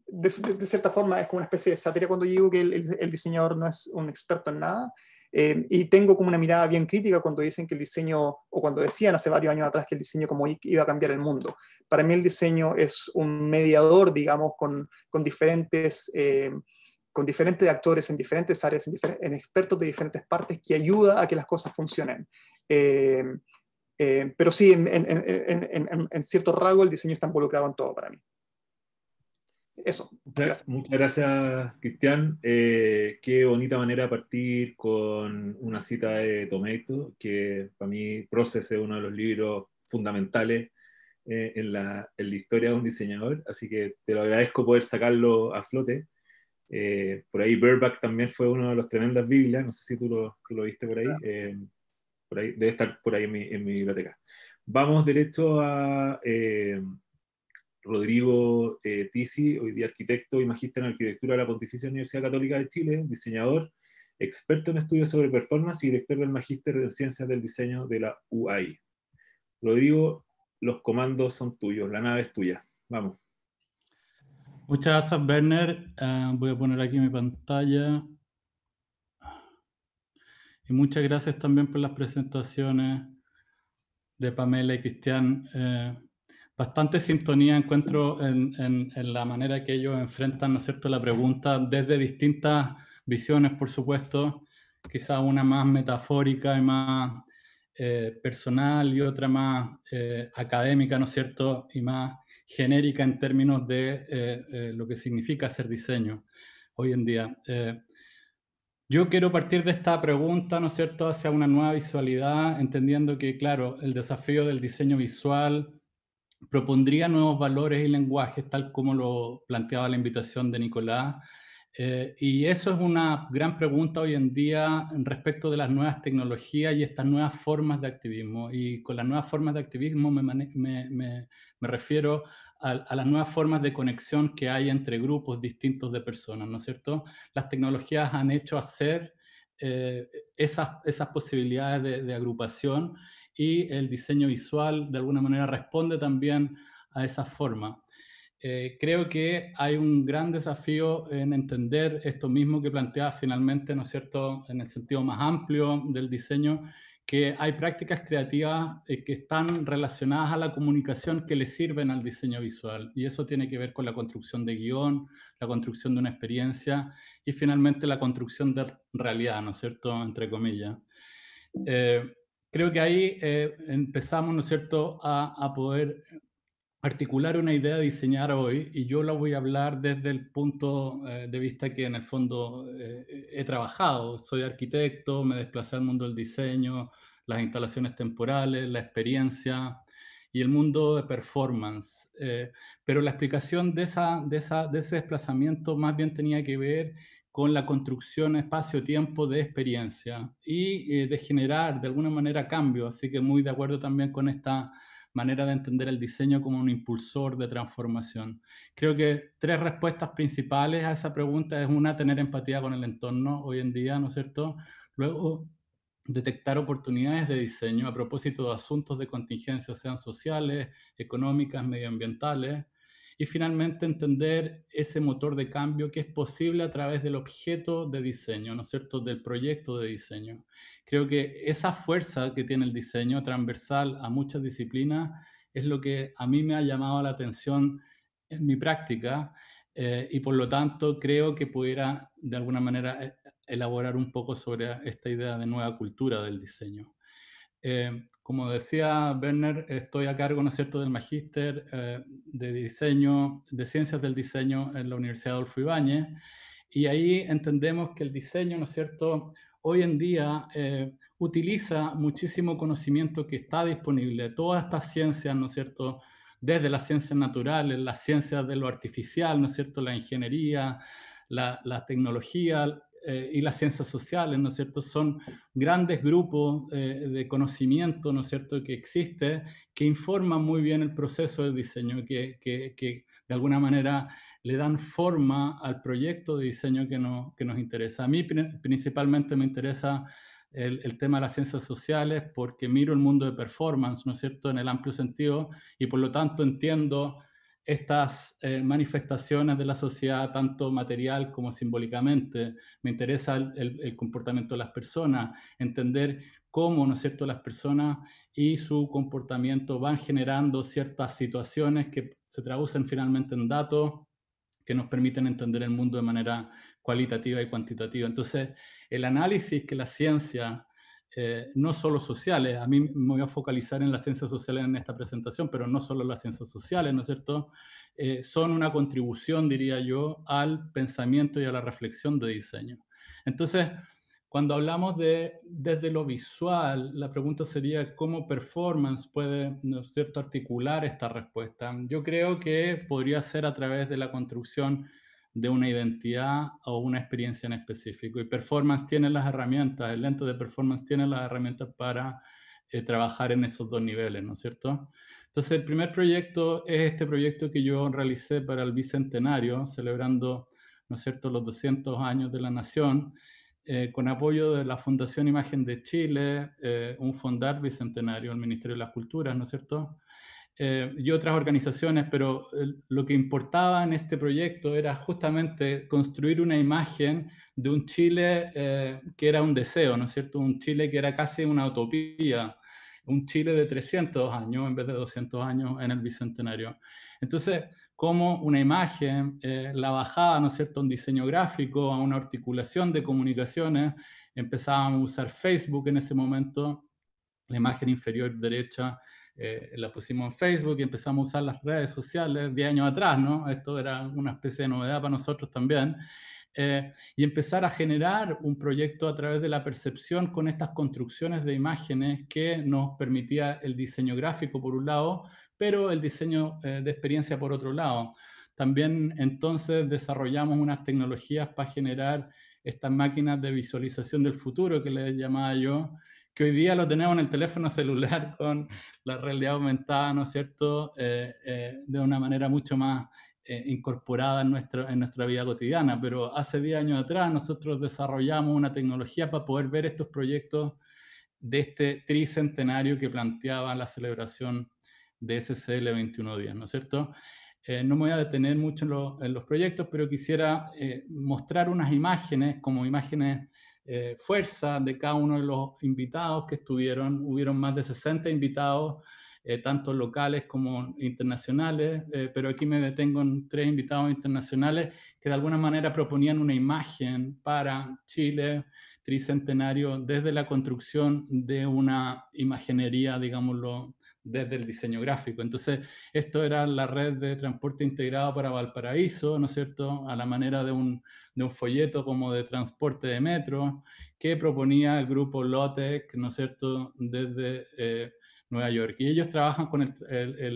de, cierta forma es como una especie de sátira cuando digo que el, diseñador no es un experto en nada. Eh, y tengo como una mirada bien crítica cuando dicen que el diseño, o cuando decían hace varios años atrás que el diseño como iba a cambiar el mundo. Para mí el diseño es un mediador, digamos, con, con diferentes... Eh, con diferentes actores en diferentes áreas, en, expertos de diferentes partes, que ayuda a que las cosas funcionen. Eh, pero sí, en, en cierto rasgo el diseño está involucrado en todo para mí. Eso. Muchas gracias, Cristian. Eh, qué bonita manera de partir con una cita de Tomato, que para mí Process es uno de los libros fundamentales eh, en, la, en, la, historia de un diseñador, así que te lo agradezco poder sacarlo a flote. Eh, por ahí Burback también fue uno de los tremendas Biblias, no sé si tú lo, viste por ahí. por ahí. Debe estar por ahí en mi, biblioteca. Vamos derecho a, Rodrigo eh, Tisi, hoy día arquitecto y magíster en arquitectura de la Pontificia Universidad Católica de Chile, diseñador, experto en estudios sobre performance y director del magíster en de ciencias del diseño de la UAI. Rodrigo, los comandos son tuyos, la nave es tuya. Vamos. Muchas gracias, Werner. Ah, voy a poner aquí mi pantalla. Y muchas gracias también por las presentaciones de Pamela y Cristian. Eh, bastante sintonía encuentro en, la manera que ellos enfrentan, ¿no es cierto?, la pregunta desde distintas visiones, por supuesto, quizá una más metafórica y más eh, personal y otra más eh, académica, ¿no es cierto?, y más genérica en términos de eh, lo que significa hacer diseño hoy en día. Yo quiero partir de esta pregunta, ¿no es cierto?, hacia una nueva visualidad, entendiendo que, claro, el desafío del diseño visual, propondría nuevos valores y lenguajes, tal como lo planteaba la invitación de Nicolás. Eh, y eso es una gran pregunta hoy en día respecto de las nuevas tecnologías y estas nuevas formas de activismo. Y con las nuevas formas de activismo me, refiero a, las nuevas formas de conexión que hay entre grupos distintos de personas, ¿no es cierto? Las tecnologías han hecho hacer eh, esas, esas, posibilidades de agrupación y el diseño visual de alguna manera responde también a esa forma. Eh, creo que hay un gran desafío en entender esto mismo que planteaba finalmente, ¿no es cierto?, en el sentido más amplio del diseño, que hay prácticas creativas eh, que están relacionadas a la comunicación que le sirven al diseño visual. Y eso tiene que ver con la construcción de guión, la construcción de una experiencia y finalmente la construcción de realidad, ¿no es cierto?, entre comillas. Eh, creo que ahí eh, empezamos, ¿no es cierto?, a, poder articular una idea de diseñar hoy y yo la voy a hablar desde el punto eh, de vista que en el fondo eh, he trabajado. Soy arquitecto, me desplacé al mundo del diseño, las instalaciones temporales, la experiencia y el mundo de performance. pero la explicación de, esa, de, esa, de ese desplazamiento más bien tenía que ver con la construcción espacio-tiempo de experiencia y eh, de generar de alguna manera cambio. Así que muy de acuerdo también con esta manera de entender el diseño como un impulsor de transformación. Creo que tres respuestas principales a esa pregunta es una, tener empatía con el entorno hoy en día, ¿no es cierto? Luego, detectar oportunidades de diseño a propósito de asuntos de contingencia, sean sociales, económicas, medioambientales. Y finalmente entender ese motor de cambio que es posible a través del objeto de diseño, ¿no es cierto?, del proyecto de diseño. Creo que esa fuerza que tiene el diseño transversal a muchas disciplinas es lo que a mí me ha llamado la atención en mi práctica eh, y por lo tanto creo que pudiera de alguna manera e-, elaborar un poco sobre esta idea de nueva cultura del diseño. Eh, como decía Werner, estoy a cargo, ¿no es cierto?, del Magíster eh, de Diseño, de Ciencias del Diseño en la Universidad Adolfo Ibáñez, y ahí entendemos que el diseño, ¿no es cierto?, hoy en día eh, utiliza muchísimo conocimiento que está disponible, todas estas ciencias, ¿no es cierto?, desde las ciencias naturales, las ciencias de lo artificial, ¿no es cierto?, la ingeniería, la, la tecnología, eh, y las ciencias sociales, ¿no es cierto? Son grandes grupos eh, de conocimiento, ¿no es cierto?, que existe, que informan muy bien el proceso de diseño, que, que, que de alguna manera le dan forma al proyecto de diseño que, no, que nos interesa. A mí principalmente me interesa el, el, tema de las ciencias sociales porque miro el mundo de performance, ¿no es cierto?, en el amplio sentido y por lo tanto entiendo estas eh, manifestaciones de la sociedad, tanto material como simbólicamente. Me interesa el, comportamiento de las personas, entender cómo, ¿no es cierto?, las personas y su comportamiento van generando ciertas situaciones que se traducen finalmente en datos que nos permiten entender el mundo de manera cualitativa y cuantitativa. Entonces, el análisis que la ciencia eh, no solo sociales, a mí me voy a focalizar en las ciencias sociales en esta presentación, pero no solo las ciencias sociales, ¿no es cierto? Eh, son una contribución, diría yo, al pensamiento y a la reflexión de diseño. Entonces, cuando hablamos de desde lo visual, la pregunta sería cómo performance puede, ¿no es cierto?, articular esta respuesta. Yo creo que podría ser a través de la construcción de una identidad o una experiencia en específico. Y performance tiene las herramientas, el lente de performance tiene las herramientas para eh, trabajar en esos dos niveles, ¿no es cierto? Entonces, el primer proyecto es este proyecto que yo realicé para el Bicentenario, celebrando, ¿no es cierto?, los 200 años de la Nación, eh, con apoyo de la Fundación Imagen de Chile, eh, un Fondar Bicentenario, el Ministerio de las Culturas, ¿no es cierto?, eh, y otras organizaciones, pero eh, lo que importaba en este proyecto era justamente construir una imagen de un Chile eh, que era un deseo, ¿no es cierto? Un Chile que era casi una utopía, un Chile de 300 años en vez de 200 años en el Bicentenario. Entonces, como una imagen, la bajada, ¿no es cierto?, a un diseño gráfico, a una articulación de comunicaciones, empezábamos a usar Facebook en ese momento, la imagen inferior derecha, eh, la pusimos en Facebook y empezamos a usar las redes sociales 10 años atrás, ¿no? Esto era una especie de novedad para nosotros también. Eh, y empezar a generar un proyecto a través de la percepción con estas construcciones de imágenes que nos permitía el diseño gráfico por un lado, pero el diseño eh, de experiencia por otro lado. También entonces desarrollamos unas tecnologías para generar estas máquinas de visualización del futuro que les llamaba yo, que hoy día lo tenemos en el teléfono celular con la realidad aumentada, ¿no es cierto?, eh, eh, de una manera mucho más eh, incorporada en, en nuestra vida cotidiana. Pero hace 10 años atrás nosotros desarrollamos una tecnología para poder ver estos proyectos de este tricentenario que planteaba la celebración de SCL 21 días, ¿no es cierto? no me voy a detener mucho en, los proyectos, pero quisiera mostrar unas imágenes como imágenes eh, fuerza de cada uno de los invitados que estuvieron. Hubieron más de 60 invitados, eh, tanto locales como internacionales, eh, pero aquí me detengo en tres invitados internacionales que de alguna manera proponían una imagen para Chile tricentenario desde la construcción de una imaginería, digámoslo, desde el diseño gráfico. Entonces, esto era la red de transporte integrado para Valparaíso, ¿no es cierto?, a la manera de un, folleto como de transporte de metro que proponía el grupo LOTEC, ¿no es cierto?, desde eh, Nueva York. Y ellos trabajan con el,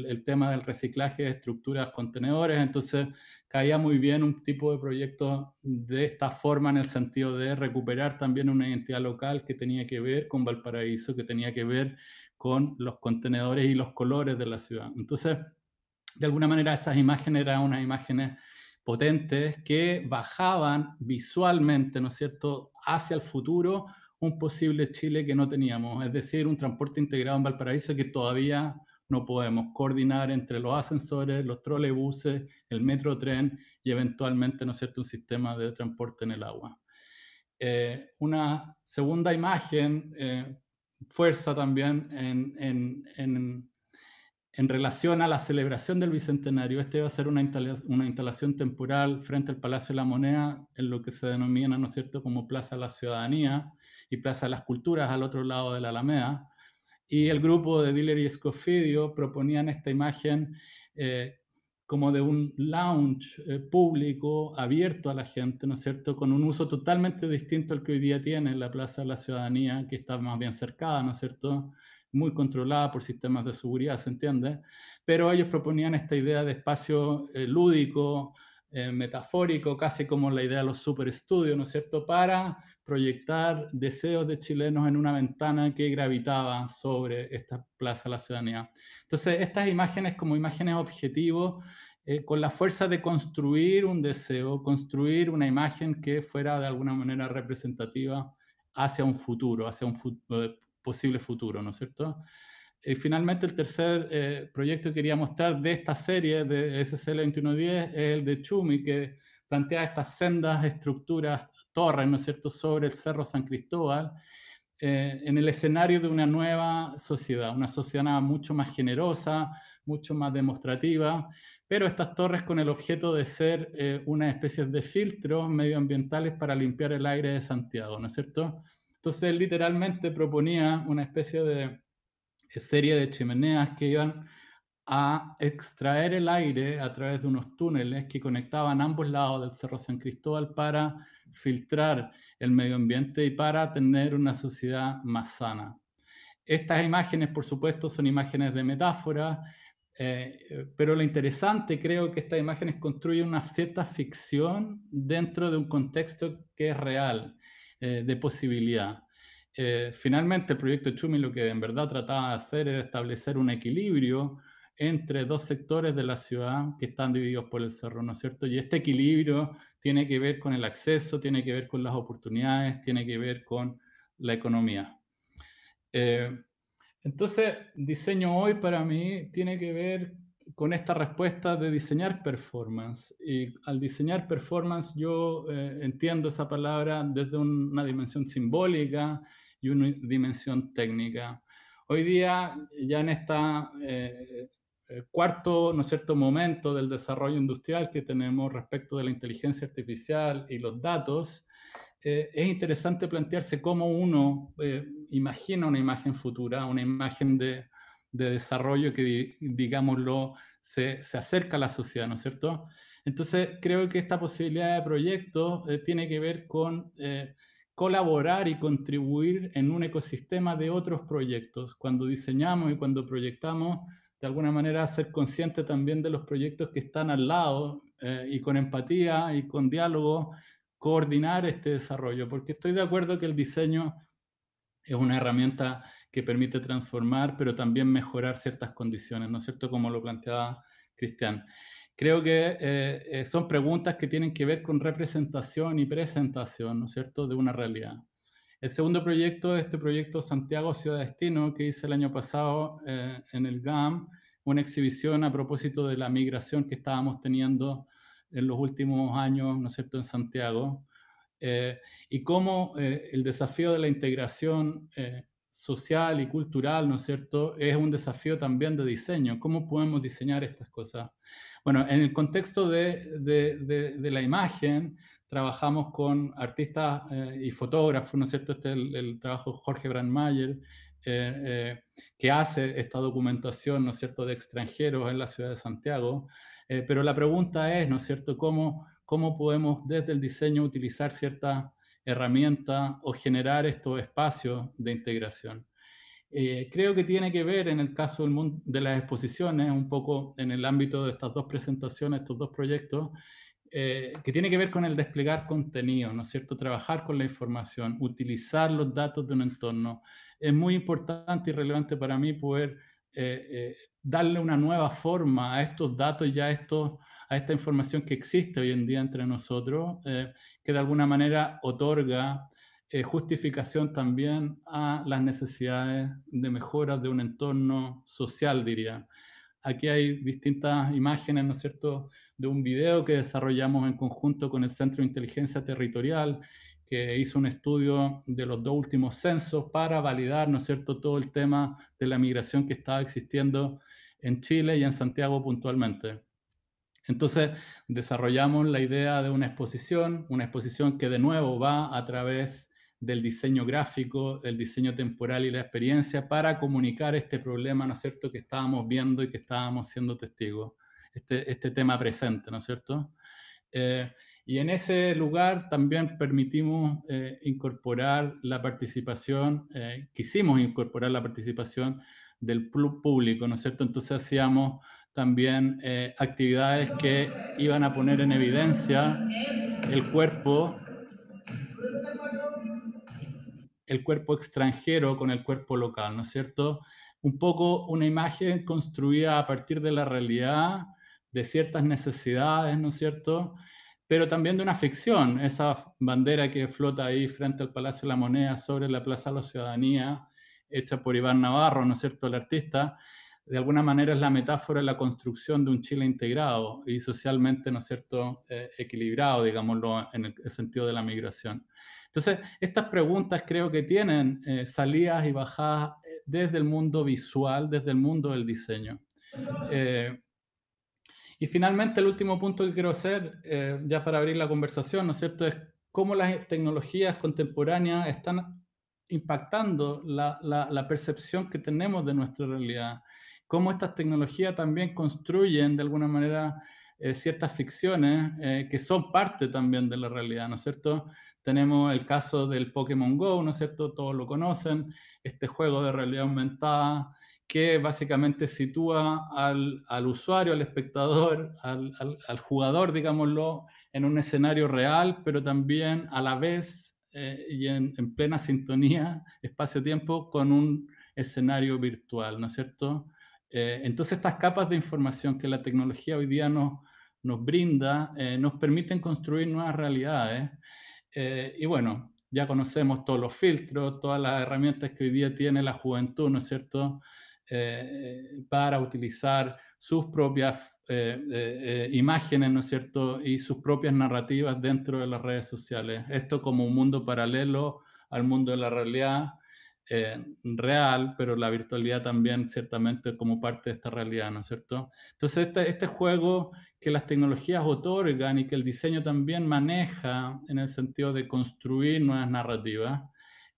el, tema del reciclaje de estructuras contenedores, entonces caía muy bien un tipo de proyecto de esta forma en el sentido de recuperar también una identidad local que tenía que ver con Valparaíso, que tenía que ver con los contenedores y los colores de la ciudad. Entonces, de alguna manera esas imágenes eran unas imágenes potentes que bajaban visualmente, ¿no es cierto?, hacia el futuro un posible Chile que no teníamos, es decir, un transporte integrado en Valparaíso que todavía no podemos coordinar entre los ascensores, los trolebuses, el metro tren y eventualmente, ¿no es cierto?, un sistema de transporte en el agua. Eh, una segunda imagen eh, fuerza también en, relación a la celebración del Bicentenario. Este va a ser una, instalación, temporal frente al Palacio de la Moneda, en lo que se denomina, ¿no es cierto?, como Plaza de la Ciudadanía y Plaza de las Culturas al otro lado de la Alameda. Y el grupo de Diller y Escofidio proponían esta imagen eh, como de un lounge eh, público abierto a la gente, ¿no es cierto?, con un uso totalmente distinto al que hoy día tiene la Plaza de la Ciudadanía, que está más bien cercada, ¿no es cierto?, muy controlada por sistemas de seguridad, ¿se entiende? Pero ellos proponían esta idea de espacio eh, lúdico, eh, metafórico, casi como la idea de los superestudios, ¿no es cierto?, para proyectar deseos de chilenos en una ventana que gravitaba sobre esta Plaza la Ciudadanía. Entonces, estas imágenes como imágenes objetivos, eh, con la fuerza de construir un deseo, construir una imagen que fuera de alguna manera representativa hacia un futuro, hacia un eh, posible futuro, ¿no es cierto? Y finalmente el tercer eh, proyecto que quería mostrar de esta serie de SCL 2110 es el de Chumi, que plantea estas sendas estructuras torres, ¿no es cierto?, sobre el Cerro San Cristóbal, eh, en el escenario de una nueva sociedad, una sociedad mucho más generosa, mucho más demostrativa, pero estas torres con el objeto de ser eh, una especie de filtros medioambientales para limpiar el aire de Santiago, ¿no es cierto? Entonces literalmente proponía una especie de eh, serie de chimeneas que iban a extraer el aire a través de unos túneles que conectaban ambos lados del Cerro San Cristóbal para filtrar el medio ambiente y para tener una sociedad más sana. Estas imágenes, por supuesto, son imágenes de metáfora, eh, pero lo interesante creo que estas imágenes construyen una cierta ficción dentro de un contexto que es real, eh, de posibilidad. Eh, finalmente, el proyecto Chumi lo que en verdad trataba de hacer era establecer un equilibrio entre dos sectores de la ciudad que están divididos por el cerro, ¿no es cierto? Y este equilibrio tiene que ver con el acceso, tiene que ver con las oportunidades, tiene que ver con la economía. Eh, entonces, diseño hoy para mí tiene que ver con esta respuesta de diseñar performance. Y al diseñar performance yo eh, entiendo esa palabra desde una dimensión simbólica y una dimensión técnica. Hoy día, ya en esta eh, eh, cuarto, ¿no cierto?, momento del desarrollo industrial que tenemos respecto de la inteligencia artificial y los datos, eh, es interesante plantearse cómo uno eh, imagina una imagen futura, una imagen de, desarrollo que, digámoslo, se, acerca a la sociedad, ¿no es cierto? Entonces, creo que esta posibilidad de proyecto tiene que ver con colaborar y contribuir en un ecosistema de otros proyectos. Cuando diseñamos y cuando proyectamos, de alguna manera ser consciente también de los proyectos que están al lado eh, y con empatía y con diálogo coordinar este desarrollo, porque estoy de acuerdo que el diseño es una herramienta que permite transformar, pero también mejorar ciertas condiciones, ¿no es cierto? Como lo planteaba Cristian. Creo que eh, eh, son preguntas que tienen que ver con representación y presentación, ¿no es cierto?, de una realidad. El segundo proyecto es este proyecto Santiago Ciudad Destino, que hice el año pasado eh, en el GAM, una exhibición a propósito de la migración que estábamos teniendo en los últimos años, ¿no es cierto?, en Santiago, eh, y cómo eh, el desafío de la integración social y cultural, ¿no es cierto?, es un desafío también de diseño. ¿Cómo podemos diseñar estas cosas? Bueno, en el contexto de la imagen, trabajamos con artistas eh, y fotógrafos, ¿no es cierto? Este es el, trabajo de Jorge Brandmayer, eh, eh, que hace esta documentación, ¿no es cierto?, de extranjeros en la ciudad de Santiago. pero la pregunta es, ¿no es cierto?, ¿cómo, cómo podemos desde el diseño utilizar cierta herramienta o generar estos espacios de integración. creo que tiene que ver en el caso del mundo de las exposiciones, un poco en el ámbito de estas dos presentaciones, estos dos proyectos, eh, que tiene que ver con el desplegar contenido, ¿no es cierto? Trabajar con la información, utilizar los datos de un entorno. Es muy importante y relevante para mí poder eh, eh, darle una nueva forma a estos datos y a, estos, a esta información que existe hoy en día entre nosotros, que de alguna manera otorga justificación también a las necesidades de mejoras de un entorno social, diría. Aquí hay distintas imágenes, ¿no es cierto?, de un video que desarrollamos en conjunto con el Centro de Inteligencia Territorial, que hizo un estudio de los dos últimos censos para validar, ¿no es cierto?, todo el tema de la migración que estaba existiendo en Chile y en Santiago puntualmente. Entonces, desarrollamos la idea de una exposición, una exposición que de nuevo va a través del diseño gráfico, el diseño temporal y la experiencia para comunicar este problema, ¿no es cierto?, que estábamos viendo y que estábamos siendo testigos, este, este tema presente, ¿no es cierto? Eh, y en ese lugar también permitimos eh, incorporar la participación, eh, quisimos incorporar la participación del club público, ¿no es cierto? Entonces hacíamos también actividades que iban a poner en evidencia el cuerpo el cuerpo extranjero con el cuerpo local, ¿no es cierto? Un poco una imagen construida a partir de la realidad, de ciertas necesidades, ¿no es cierto? Pero también de una ficción, esa bandera que flota ahí frente al Palacio de la Moneda sobre la Plaza de la Ciudadanía, hecha por Iván Navarro, ¿no es cierto?, el artista, de alguna manera es la metáfora de la construcción de un Chile integrado y socialmente, ¿no es cierto?, eh, equilibrado, digámoslo, en el sentido de la migración. Entonces, estas preguntas creo que tienen eh, salidas y bajadas eh, desde el mundo visual, desde el mundo del diseño. Eh, y finalmente, el último punto que quiero hacer, ya para abrir la conversación, ¿no es cierto?, es cómo las tecnologías contemporáneas están impactando la, percepción que tenemos de nuestra realidad, cómo estas tecnologías también construyen de alguna manera ciertas ficciones que son parte también de la realidad, ¿no es cierto? Tenemos el caso del Pokémon Go, ¿no es cierto? Todos lo conocen, este juego de realidad aumentada que básicamente sitúa al, usuario, al espectador, al, jugador, digámoslo, en un escenario real, pero también a la vez eh, y en, plena sintonía espacio-tiempo con un escenario virtual, ¿no es cierto? Eh, entonces estas capas de información que la tecnología hoy día nos, nos brinda eh, nos permiten construir nuevas realidades eh, y bueno, ya conocemos todos los filtros, todas las herramientas que hoy día tiene la juventud, ¿no es cierto?, eh, eh, para utilizar sus propias imágenes, ¿no es cierto?, y sus propias narrativas dentro de las redes sociales. Esto como un mundo paralelo al mundo de la realidad, eh, real, pero la virtualidad también ciertamente como parte de esta realidad, ¿no es cierto? Entonces, este, este juego que las tecnologías otorgan y que el diseño también maneja en el sentido de construir nuevas narrativas,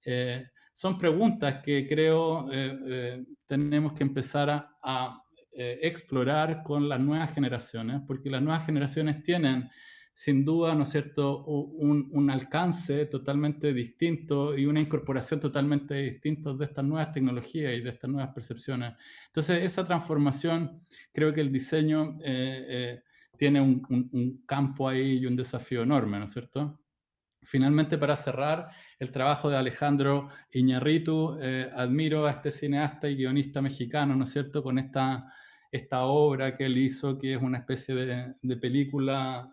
eh, son preguntas que creo eh, tenemos que empezar a, a explorar con las nuevas generaciones, porque las nuevas generaciones tienen sin duda, ¿no es cierto?, un, alcance totalmente distinto y una incorporación totalmente distinta de estas nuevas tecnologías y de estas nuevas percepciones. Entonces, esa transformación, creo que el diseño eh, eh, tiene un, campo ahí y un desafío enorme, ¿no es cierto? Finalmente, para cerrar, el trabajo de Alejandro Iñarritu, eh, admiro a este cineasta y guionista mexicano, ¿no es cierto?, con esta esta obra que él hizo, que es una especie de, película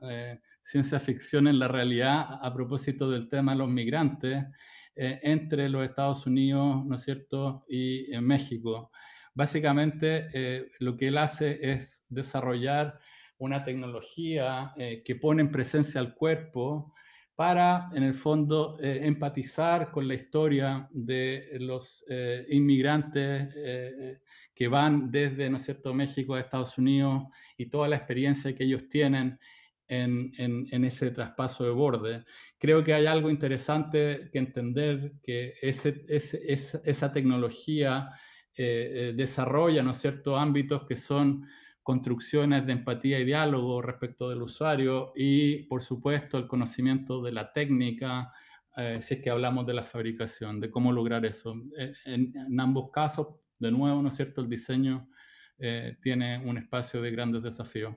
ciencia ficción en la realidad a propósito del tema de los migrantes eh, entre los Estados Unidos, ¿no es cierto?, y eh, México. Básicamente eh, lo que él hace es desarrollar una tecnología que pone en presencia al cuerpo para, en el fondo, empatizar con la historia de los inmigrantes que van desde, ¿no es cierto?, México a Estados Unidos y toda la experiencia que ellos tienen en, ese traspaso de borde. Creo que hay algo interesante que entender, que ese, esa, tecnología eh, eh, desarrolla ¿no ciertos ámbitos que son construcciones de empatía y diálogo respecto del usuario y, por supuesto, el conocimiento de la técnica, eh, si es que hablamos de la fabricación, de cómo lograr eso. En, ambos casos, de nuevo, ¿no es cierto?, el diseño tiene un espacio de grandes desafíos.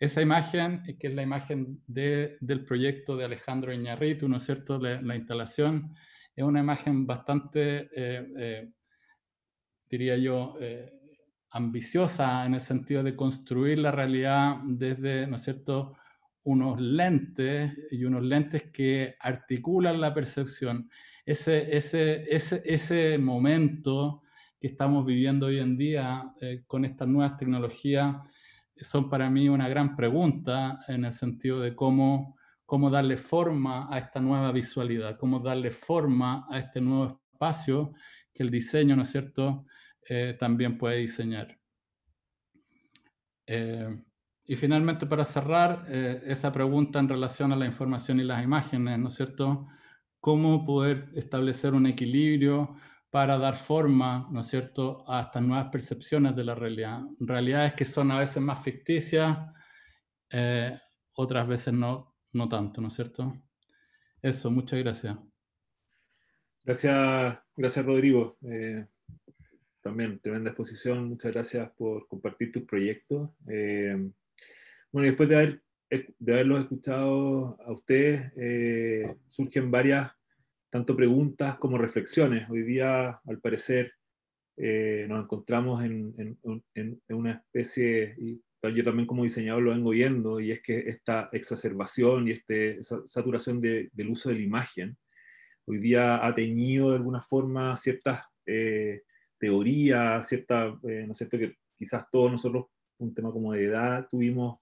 Esa imagen, eh, que es la imagen del proyecto de Alejandro Iñarritu, ¿no es cierto? La, la instalación es una imagen bastante, eh, eh, diría yo, ambiciosa en el sentido de construir la realidad desde, ¿no es cierto?, unos lentes y unos lentes que articulan la percepción. Ese, ese, ese, ese momento que estamos viviendo hoy en día con estas nuevas tecnologías son para mí una gran pregunta en el sentido de cómo, cómo darle forma a esta nueva visualidad, cómo darle forma a este nuevo espacio que el diseño, ¿no es cierto?, eh, también puede diseñar. Eh, y finalmente, para cerrar, eh, esa pregunta en relación a la información y las imágenes, ¿no es cierto? ¿Cómo poder establecer un equilibrio para dar forma, ¿no es cierto?, a estas nuevas percepciones de la realidad. Realidades que son a veces más ficticias, eh, otras veces no, no tanto, ¿no es cierto? Eso, muchas gracias. Gracias, gracias Rodrigo. Eh, también, tremenda exposición. Muchas gracias por compartir tus proyecto. Eh, bueno, después de, haber, de haberlos escuchado a ustedes, surgen varias tanto preguntas como reflexiones. Hoy día, al parecer, eh, nos encontramos en, una especie, y yo también como diseñador lo vengo viendo, y es que esta exacerbación y esta saturación del uso de la imagen, hoy día ha teñido de alguna forma ciertas eh, teorías, ciertas, eh, ¿no es cierto?, que quizás todos nosotros, un tema como de edad, tuvimos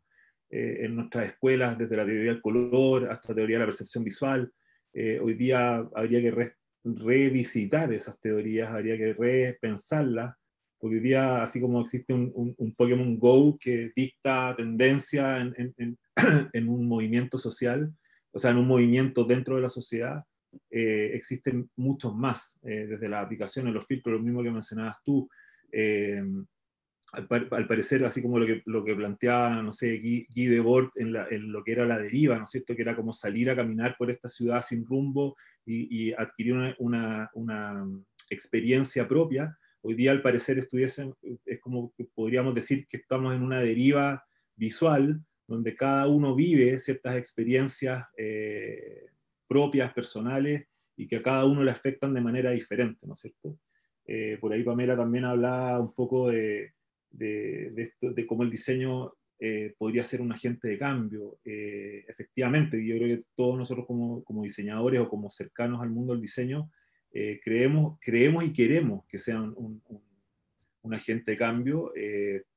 en nuestras escuelas, desde la teoría del color hasta la teoría de la percepción visual, eh, hoy día habría que revisitar esas teorías, habría que repensarlas, porque hoy día, así como existe un, Pokémon Go que dicta tendencia en, un movimiento social, o sea, en un movimiento dentro de la sociedad, eh, existen muchos más, eh, desde las aplicaciones, los filtros, lo mismo que mencionabas tú, eh, al, parecer, así como lo que, lo que planteaba, no sé, Guy, de Debord en, lo que era la deriva, ¿no es cierto? Que era como salir a caminar por esta ciudad sin rumbo y, adquirir una, experiencia propia. Hoy día, al parecer, estuviesen, es como que podríamos decir que estamos en una deriva visual, donde cada uno vive ciertas experiencias eh, propias, personales, y que a cada uno le afectan de manera diferente, ¿no es cierto? Eh, por ahí Pamela también hablaba un poco de, de, de, cómo el diseño eh, podría ser un agente de cambio. Eh, efectivamente, yo creo que todos nosotros como, como, diseñadores o como cercanos al mundo del diseño, eh, creemos, creemos y queremos que sea un, agente de cambio.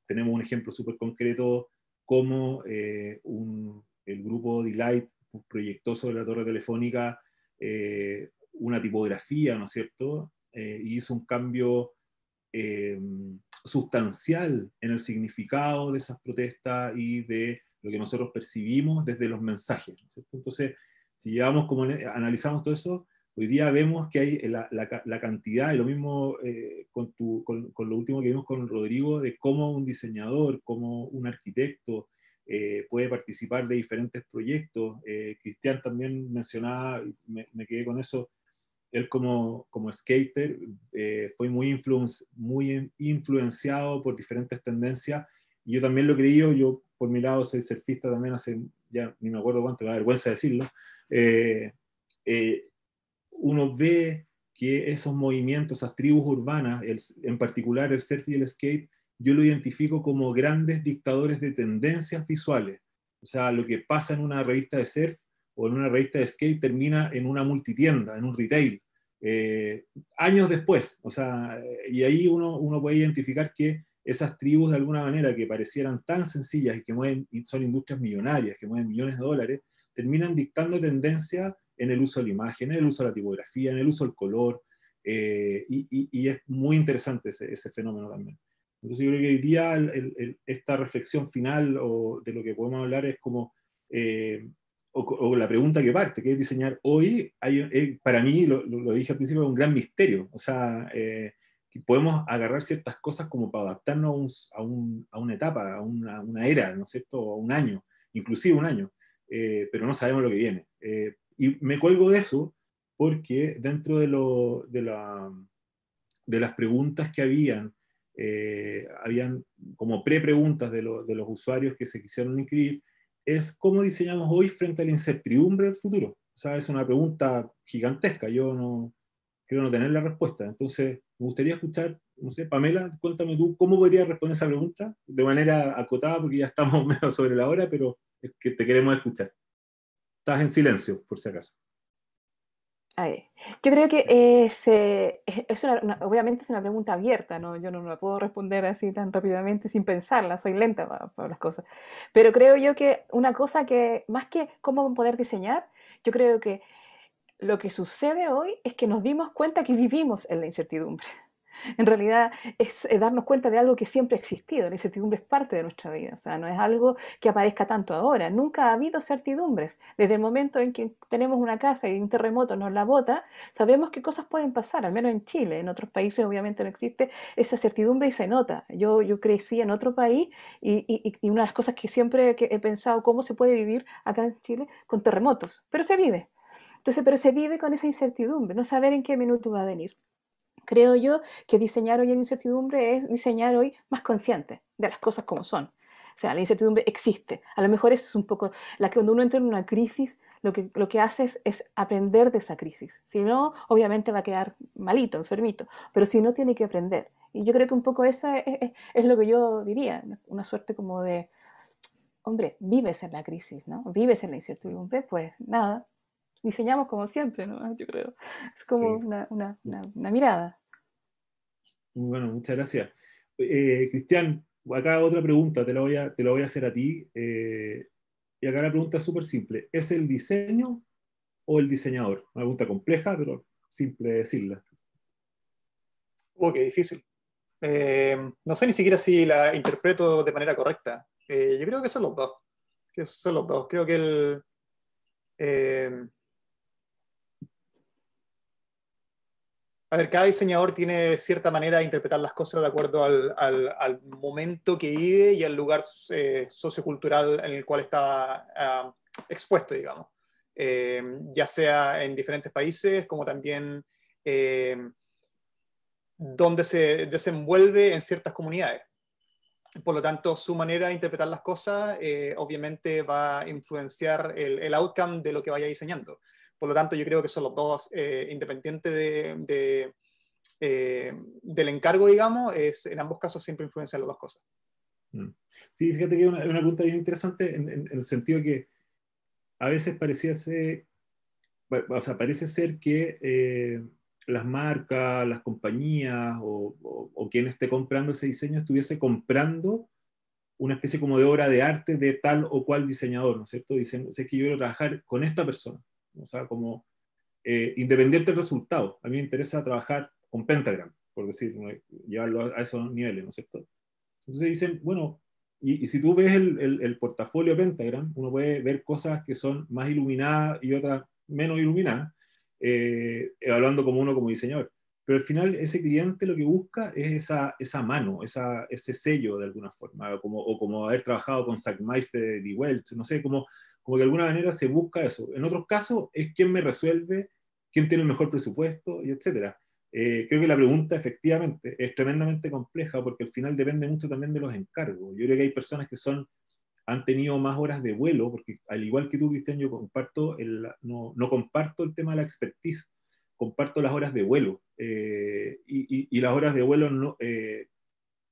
tenemos un ejemplo súper concreto como el grupo Delight proyectó sobre la torre telefónica una tipografía, ¿no es cierto? y hizo un cambio sustancial en el significado de esas protestas y de lo que nosotros percibimos desde los mensajes. Entonces, si llevamos como analizamos todo eso, hoy día vemos que hay la, cantidad, y lo mismo eh, con, con, lo último que vimos con Rodrigo, de cómo un diseñador, cómo un arquitecto eh, puede participar de diferentes proyectos. Eh, Cristian también mencionaba, me quedé con eso, él como, como skater eh, fue muy, influenciado por diferentes tendencias. Y yo también lo creí, yo por mi lado soy surfista también hace, ya ni me acuerdo cuánto, me da vergüenza decirlo. Eh, eh, uno ve que esos movimientos, esas tribus urbanas, en particular el surf y el skate, yo lo identifico como grandes dictadores de tendencias visuales. O sea, lo que pasa en una revista de surf o en una revista de skate termina en una multitienda, en un retail, eh, años después. O sea, y ahí uno, uno puede identificar que esas tribus de alguna manera que parecieran tan sencillas y que mueven, son industrias millonarias, que mueven millones de dólares, terminan dictando tendencia en el uso de la imagen, en el uso de la tipografía, en el uso del color, eh, y, es muy interesante ese, fenómeno también. Entonces yo creo que hoy día esta reflexión final o de lo que podemos hablar es como eh, o, la pregunta que parte, que es diseñar hoy, hay, eh, para mí, lo, dije al principio, es un gran misterio. O sea, eh, podemos agarrar ciertas cosas como para adaptarnos a, un, a, una etapa, a una, era, ¿no es cierto? A un año, inclusive un año, eh, pero no sabemos lo que viene. y me cuelgo de eso porque dentro de, lo, de, la, de las preguntas que habían, habían como pre-preguntas de, de los usuarios que se quisieron inscribir, es cómo diseñamos hoy frente a la incertidumbre del futuro. O sea, es una pregunta gigantesca, yo no quiero no tener la respuesta. Entonces, me gustaría escuchar, no sé, Pamela, cuéntame tú cómo podrías responder esa pregunta de manera acotada, porque ya estamos menos sobre la hora, pero es que te queremos escuchar. Estás en silencio, por si acaso yo creo que eh, es, obviamente es una pregunta abierta, ¿no? Yo no la puedo responder así tan rápidamente sin pensarla, soy lenta para, las cosas. Pero creo yo que una cosa que, más que cómo poder diseñar, yo creo que lo que sucede hoy es que nos dimos cuenta que vivimos en la incertidumbre. En realidad es eh, darnos cuenta de algo que siempre ha existido. La incertidumbre es parte de nuestra vida, o sea, no es algo que aparezca tanto ahora. Nunca ha habido certidumbres. Desde el momento en que tenemos una casa y un terremoto nos la bota, sabemos que cosas pueden pasar, al menos en Chile. En otros países obviamente no existe esa certidumbre y se nota. Yo, yo crecí en otro país y, y, y una de las cosas que siempre he pensado, ¿cómo se puede vivir acá en Chile con terremotos? Pero se vive. Entonces, pero se vive con esa incertidumbre, no saber en qué minuto va a venir. Creo yo que diseñar hoy en incertidumbre es diseñar hoy más consciente de las cosas como son. O sea, la incertidumbre existe. A lo mejor es un poco, la que cuando uno entra en una crisis, lo que, lo que haces es, aprender de esa crisis. Si no, obviamente va a quedar malito, enfermito, pero si no, tiene que aprender. Y yo creo que un poco eso es lo que yo diría, una suerte como de, hombre, vives en la crisis, ¿no? Vives en la incertidumbre, pues nada, diseñamos como siempre, ¿no? Yo creo. Es como una, una, una, mirada. Bueno, muchas gracias. Eh, Cristian, acá otra pregunta, te la voy a, te voy a hacer a ti. Eh, y acá la pregunta es súper simple. ¿Es el diseño o el diseñador? Una pregunta compleja, pero simple decirla. Ok, uh, qué difícil. Eh, no sé ni siquiera si la interpreto de manera correcta. yo creo que son los dos. Que son los dos. Creo que el A ver, cada diseñador tiene cierta manera de interpretar las cosas de acuerdo al, momento que vive y al lugar eh, sociocultural en el cual está ah, expuesto, digamos. Eh, ya sea en diferentes países, como también eh, donde se desenvuelve en ciertas comunidades. Por lo tanto, su manera de interpretar las cosas obviamente va a influenciar el outcome de lo que vaya diseñando. Por lo tanto, yo creo que son los dos, eh, independiente de, eh, del encargo, digamos, es, en ambos casos siempre influencian las dos cosas. Mm. Sí, fíjate que es una, una, pregunta bien interesante en, el sentido que a veces parecía ser, o sea, parece ser que eh, las marcas, las compañías o, quien esté comprando ese diseño estuviese comprando una especie como de obra de arte de tal o cual diseñador, ¿no es cierto? Dicen, sé es que yo quiero trabajar con esta persona. O sea, como eh, independiente del resultado. A mí me interesa trabajar con Pentagram, por decir, llevarlo a, esos niveles, ¿no es cierto? Entonces dicen, bueno, y, si tú ves el, el, portafolio Pentagram, uno puede ver cosas que son más iluminadas y otras menos iluminadas, eh, evaluando como uno como diseñador. Pero al final ese cliente lo que busca es esa, esa mano, esa, ese sello de alguna forma, como, o como haber trabajado con Sackmeister y Welch, no sé, como como que de alguna manera se busca eso. En otros casos es quién me resuelve, quién tiene el mejor presupuesto, y etcétera. Eh, creo que la pregunta efectivamente es tremendamente compleja porque al final depende mucho también de los encargos. Yo creo que hay personas que son, han tenido más horas de vuelo, porque al igual que tú, Cristian, yo comparto no, comparto el tema de la expertise, comparto las horas de vuelo. Eh, y, las horas de vuelo, no, eh,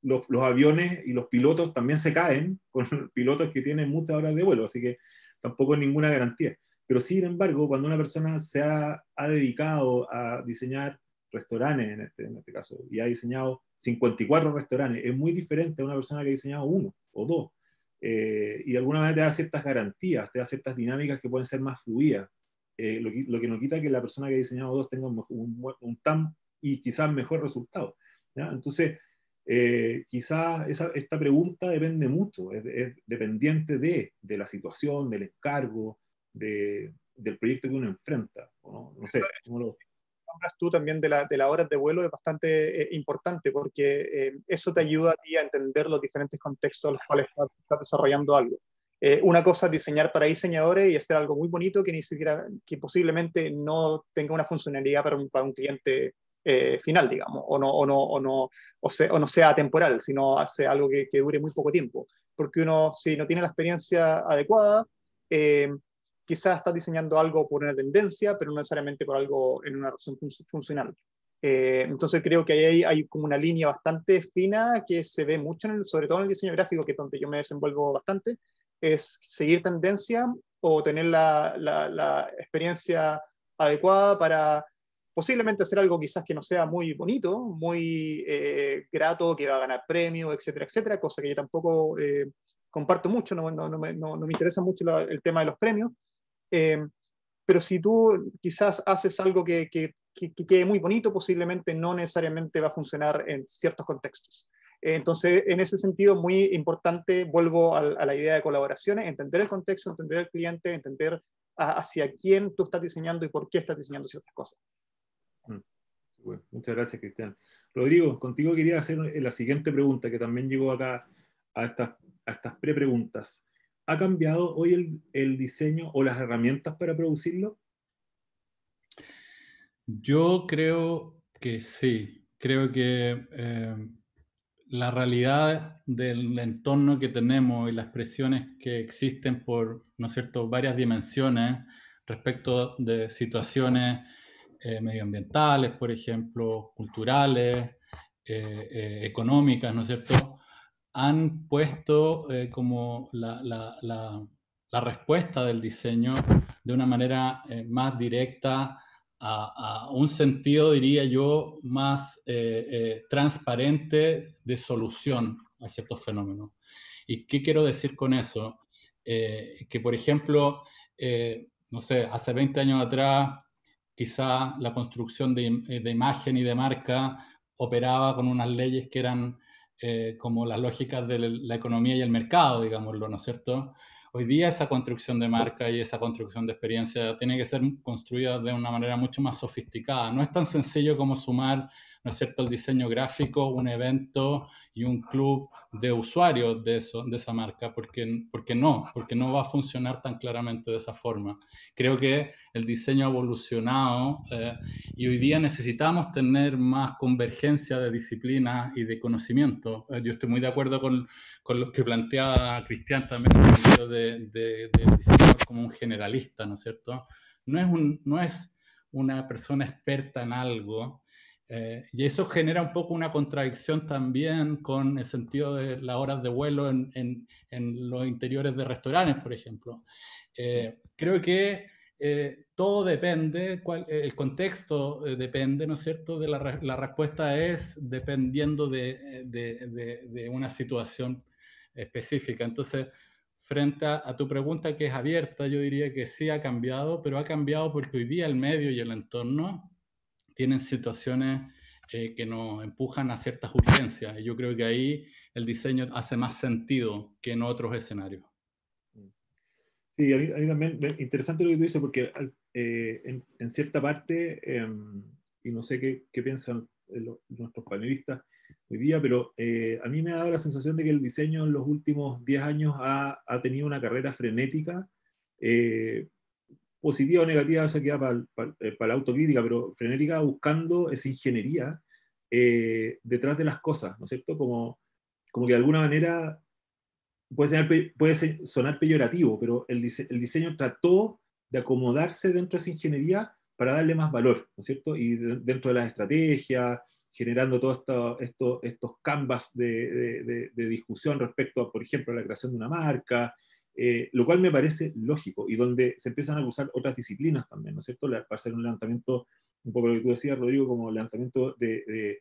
los, los aviones y los pilotos también se caen con pilotos que tienen muchas horas de vuelo, así que tampoco ninguna garantía. Pero sin embargo, cuando una persona se ha, dedicado a diseñar restaurantes, en este, en este, caso, y ha diseñado 54 restaurantes, es muy diferente a una persona que ha diseñado uno o dos. Eh, y alguna vez te da ciertas garantías, te da ciertas dinámicas que pueden ser más fluidas. Eh, lo, que, lo, no quita que la persona que ha diseñado dos tenga un, tan y quizás mejor resultado. Entonces, eh, quizás esa, esta pregunta depende mucho, es, dependiente de, de, la situación, del encargo, de, del proyecto que uno enfrenta. No, sé, tú también de, la, de las horas de vuelo es bastante eh, importante porque eh, eso te ayuda a ti a entender los diferentes contextos en los cuales estás, desarrollando algo. una cosa es diseñar para diseñadores y hacer algo muy bonito que ni siquiera, que posiblemente no tenga una funcionalidad para un, para un cliente eh, final, digamos, o no, o no, o no, o sea, o no sea temporal, sino hace algo que, dure muy poco tiempo. Porque uno, si no tiene la experiencia adecuada, eh, quizás está diseñando algo por una tendencia, pero no necesariamente por algo en una razón funcional. Eh, entonces creo que ahí hay, como una línea bastante fina que se ve mucho, en sobre todo en el diseño gráfico, que es donde yo me desenvuelvo bastante, es seguir tendencia o tener la experiencia adecuada para posiblemente hacer algo quizás que no sea muy bonito, muy eh, grato, que va a ganar premio etcétera, etcétera, cosa que yo tampoco eh, comparto mucho, no, me, interesa mucho el tema de los premios. Eh, pero si tú quizás haces algo que, quede muy bonito, posiblemente no necesariamente va a funcionar en ciertos contextos. Entonces, en ese sentido, muy importante, vuelvo a, la idea de colaboraciones, entender el contexto, entender el cliente, entender hacia quién tú estás diseñando y por qué estás diseñando ciertas cosas muchas gracias, Cristian. Rodrigo, contigo quería hacer la siguiente pregunta que también llegó acá a estas, estas pre-preguntas. ¿Ha cambiado hoy el, diseño o las herramientas para producirlo? Yo creo que sí. Creo que eh, la realidad del entorno que tenemos y las presiones que existen por, ¿no es cierto?, varias dimensiones respecto de situaciones eh, medioambientales, por ejemplo, culturales, eh, eh, económicas, ¿no es cierto?, han puesto como la, respuesta del diseño de una manera más directa a, un sentido, diría yo, más transparente de solución a ciertos fenómenos. ¿Y qué quiero decir con eso? que, por ejemplo, no sé, hace 20 años atrás quizá la construcción eh, de, imagen y de marca operaba con unas leyes que eran eh, como las lógicas de la economía y el mercado, digámoslo, ¿no es cierto? Hoy día esa construcción de marca y esa construcción de experiencia tiene que ser construida de una manera mucho más sofisticada. No es tan sencillo como sumar ¿no es cierto?, el diseño gráfico, un evento y un club de usuarios de, eso, de esa marca, porque, porque no, porque no va a funcionar tan claramente de esa forma. Creo que el diseño ha evolucionado eh, y hoy día necesitamos tener más convergencia de disciplinas y de conocimiento. Eh, yo estoy muy de acuerdo con, con lo que planteaba Cristian también, de, de diseño como un generalista, ¿no es cierto? No es, un, no es una persona experta en algo, eh, y eso genera un poco una contradicción también con el sentido de las horas de vuelo en, los interiores de restaurantes, por ejemplo. Eh, creo que eh, todo depende, el contexto depende, ¿no es cierto? De la, respuesta es dependiendo de, una situación específica. Entonces, frente a tu pregunta que es abierta, yo diría que sí ha cambiado, pero ha cambiado porque hoy día el medio y el entorno tienen situaciones eh, que nos empujan a ciertas urgencias. Y yo creo que ahí el diseño hace más sentido que en otros escenarios. Sí, a mí, también, interesante lo que tú dices, porque eh, en, cierta parte, em, y no sé qué, piensan eh, nuestros panelistas hoy día, pero a mí me ha dado la sensación de que el diseño en los últimos 10 años ha, tenido una carrera frenética. Eh, positiva o negativa, eso queda para, para, eh, la autocrítica, pero frenética buscando esa ingeniería eh, detrás de las cosas, ¿no es cierto? Como, como que de alguna manera puede, sonar, puede peyorativo, pero el, diseño trató de acomodarse dentro de esa ingeniería para darle más valor, ¿no es cierto? Y dentro de las estrategias, generando todos esto, estos canvas de, discusión respecto, a, por ejemplo, a la creación de una marca, eh, lo cual me parece lógico y donde se empiezan a usar otras disciplinas también, ¿no es cierto? para hacer un levantamiento, un poco lo que tú decías, Rodrigo, como levantamiento de,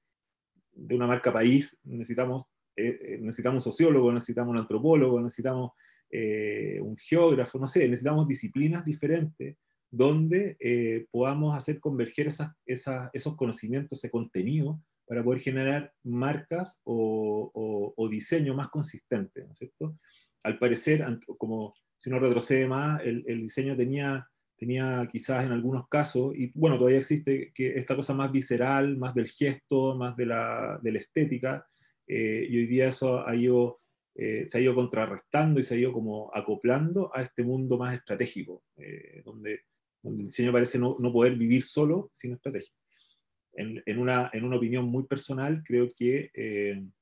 una marca país, necesitamos, eh, eh, necesitamos un sociólogo, necesitamos un antropólogo, necesitamos un geógrafo, no sé, necesitamos disciplinas diferentes donde podamos hacer converger esas, esos conocimientos, ese contenido, para poder generar marcas o, o diseño más consistente, ¿no es cierto? al parecer, como si uno retrocede más, el, diseño tenía, tenía quizás en algunos casos, y bueno, todavía existe que esta cosa más visceral, más del gesto, más de la, estética, eh, y hoy día eso ha ido, eh, se ha ido contrarrestando y se ha ido como acoplando a este mundo más estratégico, eh, donde, el diseño parece no, poder vivir solo sin estrategia. En, una, en una opinión muy personal, creo que en,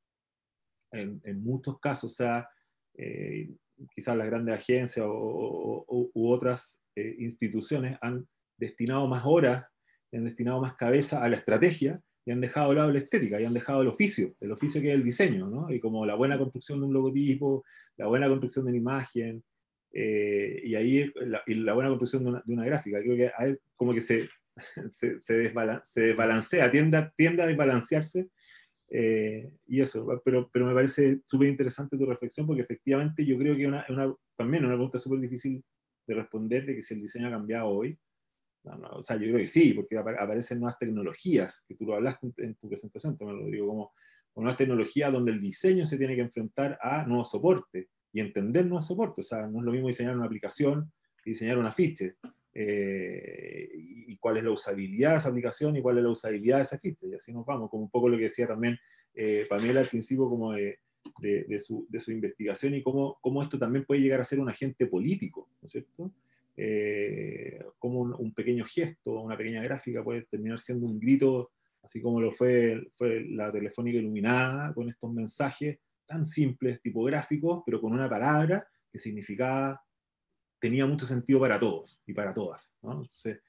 en, muchos casos, o sea, eh, quizás las grandes agencias u otras eh, instituciones han destinado más horas, han destinado más cabeza a la estrategia y han dejado de lado la estética y han dejado el oficio, el oficio que es el diseño, Y como la buena construcción de un logotipo, la buena construcción de una imagen, eh, y ahí la, buena construcción de una, gráfica. Creo que es como que se, se, se, desbalancea, tiende, tiende a desbalancearse eh, y eso, pero, pero me parece súper interesante tu reflexión porque efectivamente yo creo que una, una también una pregunta súper difícil de responder de que si el diseño ha cambiado hoy. o sea, yo creo que sí, porque aparecen nuevas tecnologías, que tú lo hablaste en, tu presentación, también lo digo como nuevas tecnologías donde el diseño se tiene que enfrentar a nuevos soportes y entender nuevos soportes. O sea, no es lo mismo diseñar una aplicación y diseñar un afiche. Eh, y cuál es la usabilidad de esa aplicación y cuál es la usabilidad de esa quiste Y así nos vamos, como un poco lo que decía también eh, Pamela al principio como de, de, su, de su, investigación y cómo, cómo, esto también puede llegar a ser un agente político, ¿no es cierto? Eh, como un, un, pequeño gesto, una pequeña gráfica puede terminar siendo un grito, así como lo fue, fue la telefónica iluminada, con estos mensajes tan simples, tipográficos, pero con una palabra que significaba tenía mucho sentido para todos y para todas. ¿no? Entonces,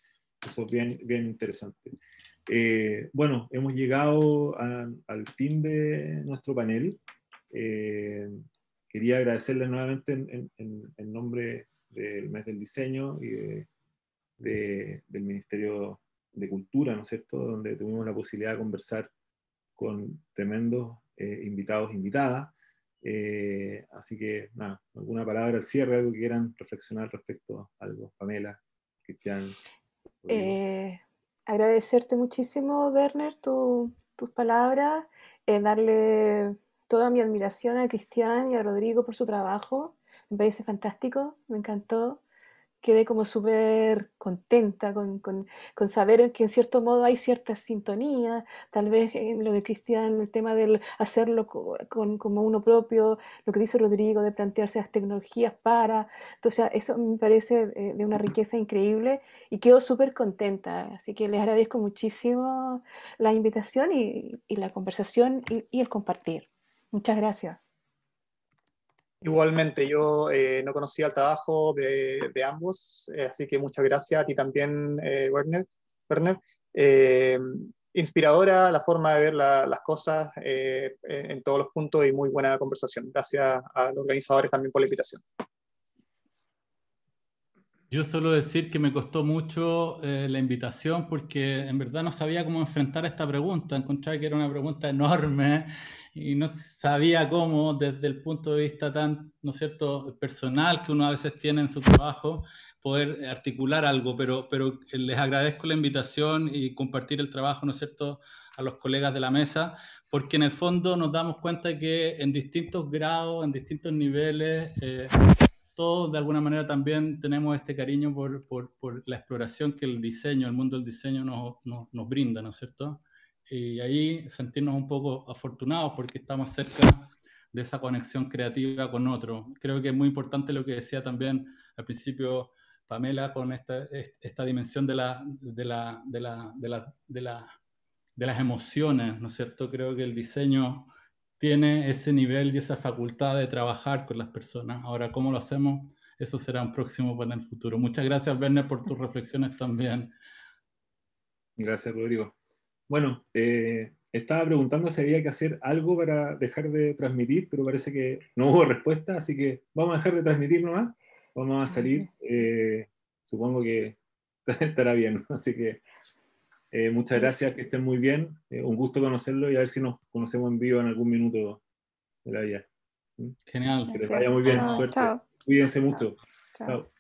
eso es bien, bien interesante. Eh, bueno, hemos llegado al fin de nuestro panel. Eh, quería agradecerles nuevamente en, nombre del mes del diseño y del Ministerio de Cultura, ¿no es cierto?, donde tuvimos la posibilidad de conversar con tremendos eh, invitados e invitadas. Eh, así que, nada, alguna palabra al cierre, algo que quieran reflexionar respecto a algo, Pamela, Cristian. Eh, agradecerte muchísimo, Werner, tus palabras, eh, darle toda mi admiración a Cristian y a Rodrigo por su trabajo. Me parece fantástico, me encantó quedé como súper contenta con, con, con, saber que en cierto modo hay cierta sintonía, tal vez en lo de Cristian, el tema del hacerlo con, como uno propio, lo que dice Rodrigo de plantearse las tecnologías para, entonces eso me parece eh, de una riqueza increíble y quedo súper contenta, así que les agradezco muchísimo la invitación y, y la conversación y el compartir. Muchas gracias. Igualmente, yo eh, no conocía el trabajo de, ambos, eh, así que muchas gracias a ti también, eh, Werner. inspiradora la forma de ver las cosas en todos los puntos y muy buena conversación. Gracias a los organizadores también por la invitación. Yo suelo decir que me costó mucho eh, la invitación porque en verdad no sabía cómo enfrentar esta pregunta. Encontré que era una pregunta enorme y no sabía cómo desde el punto de vista tan, ¿no es cierto?, personal que uno a veces tiene en su trabajo, poder articular algo, pero, pero les agradezco la invitación y compartir el trabajo, ¿no es cierto?, a los colegas de la mesa, porque en el fondo nos damos cuenta que en distintos grados, en distintos niveles... Eh, todos de alguna manera también tenemos este cariño por, la exploración que el diseño, el mundo del diseño nos, brinda, ¿no es cierto? Y ahí sentirnos un poco afortunados porque estamos cerca de esa conexión creativa con otro. Creo que es muy importante lo que decía también al principio Pamela con esta, dimensión de, la, la, de, de las emociones, ¿no es cierto? Creo que el diseño tiene ese nivel y esa facultad de trabajar con las personas. Ahora, ¿cómo lo hacemos? Eso será un próximo para el futuro. Muchas gracias, Werner, por tus reflexiones también. Gracias, Rodrigo. Bueno, eh, estaba preguntando si había que hacer algo para dejar de transmitir, pero parece que no hubo respuesta, así que vamos a dejar de transmitir nomás, vamos a salir. Eh, supongo que estará bien, así que eh, muchas gracias, que estén muy bien. Eh, un gusto conocerlo y a ver si nos conocemos en vivo en algún minuto de la vida. ¿Mm? Genial. Que les vaya muy bien. Suerte. Cuídense mucho. chao.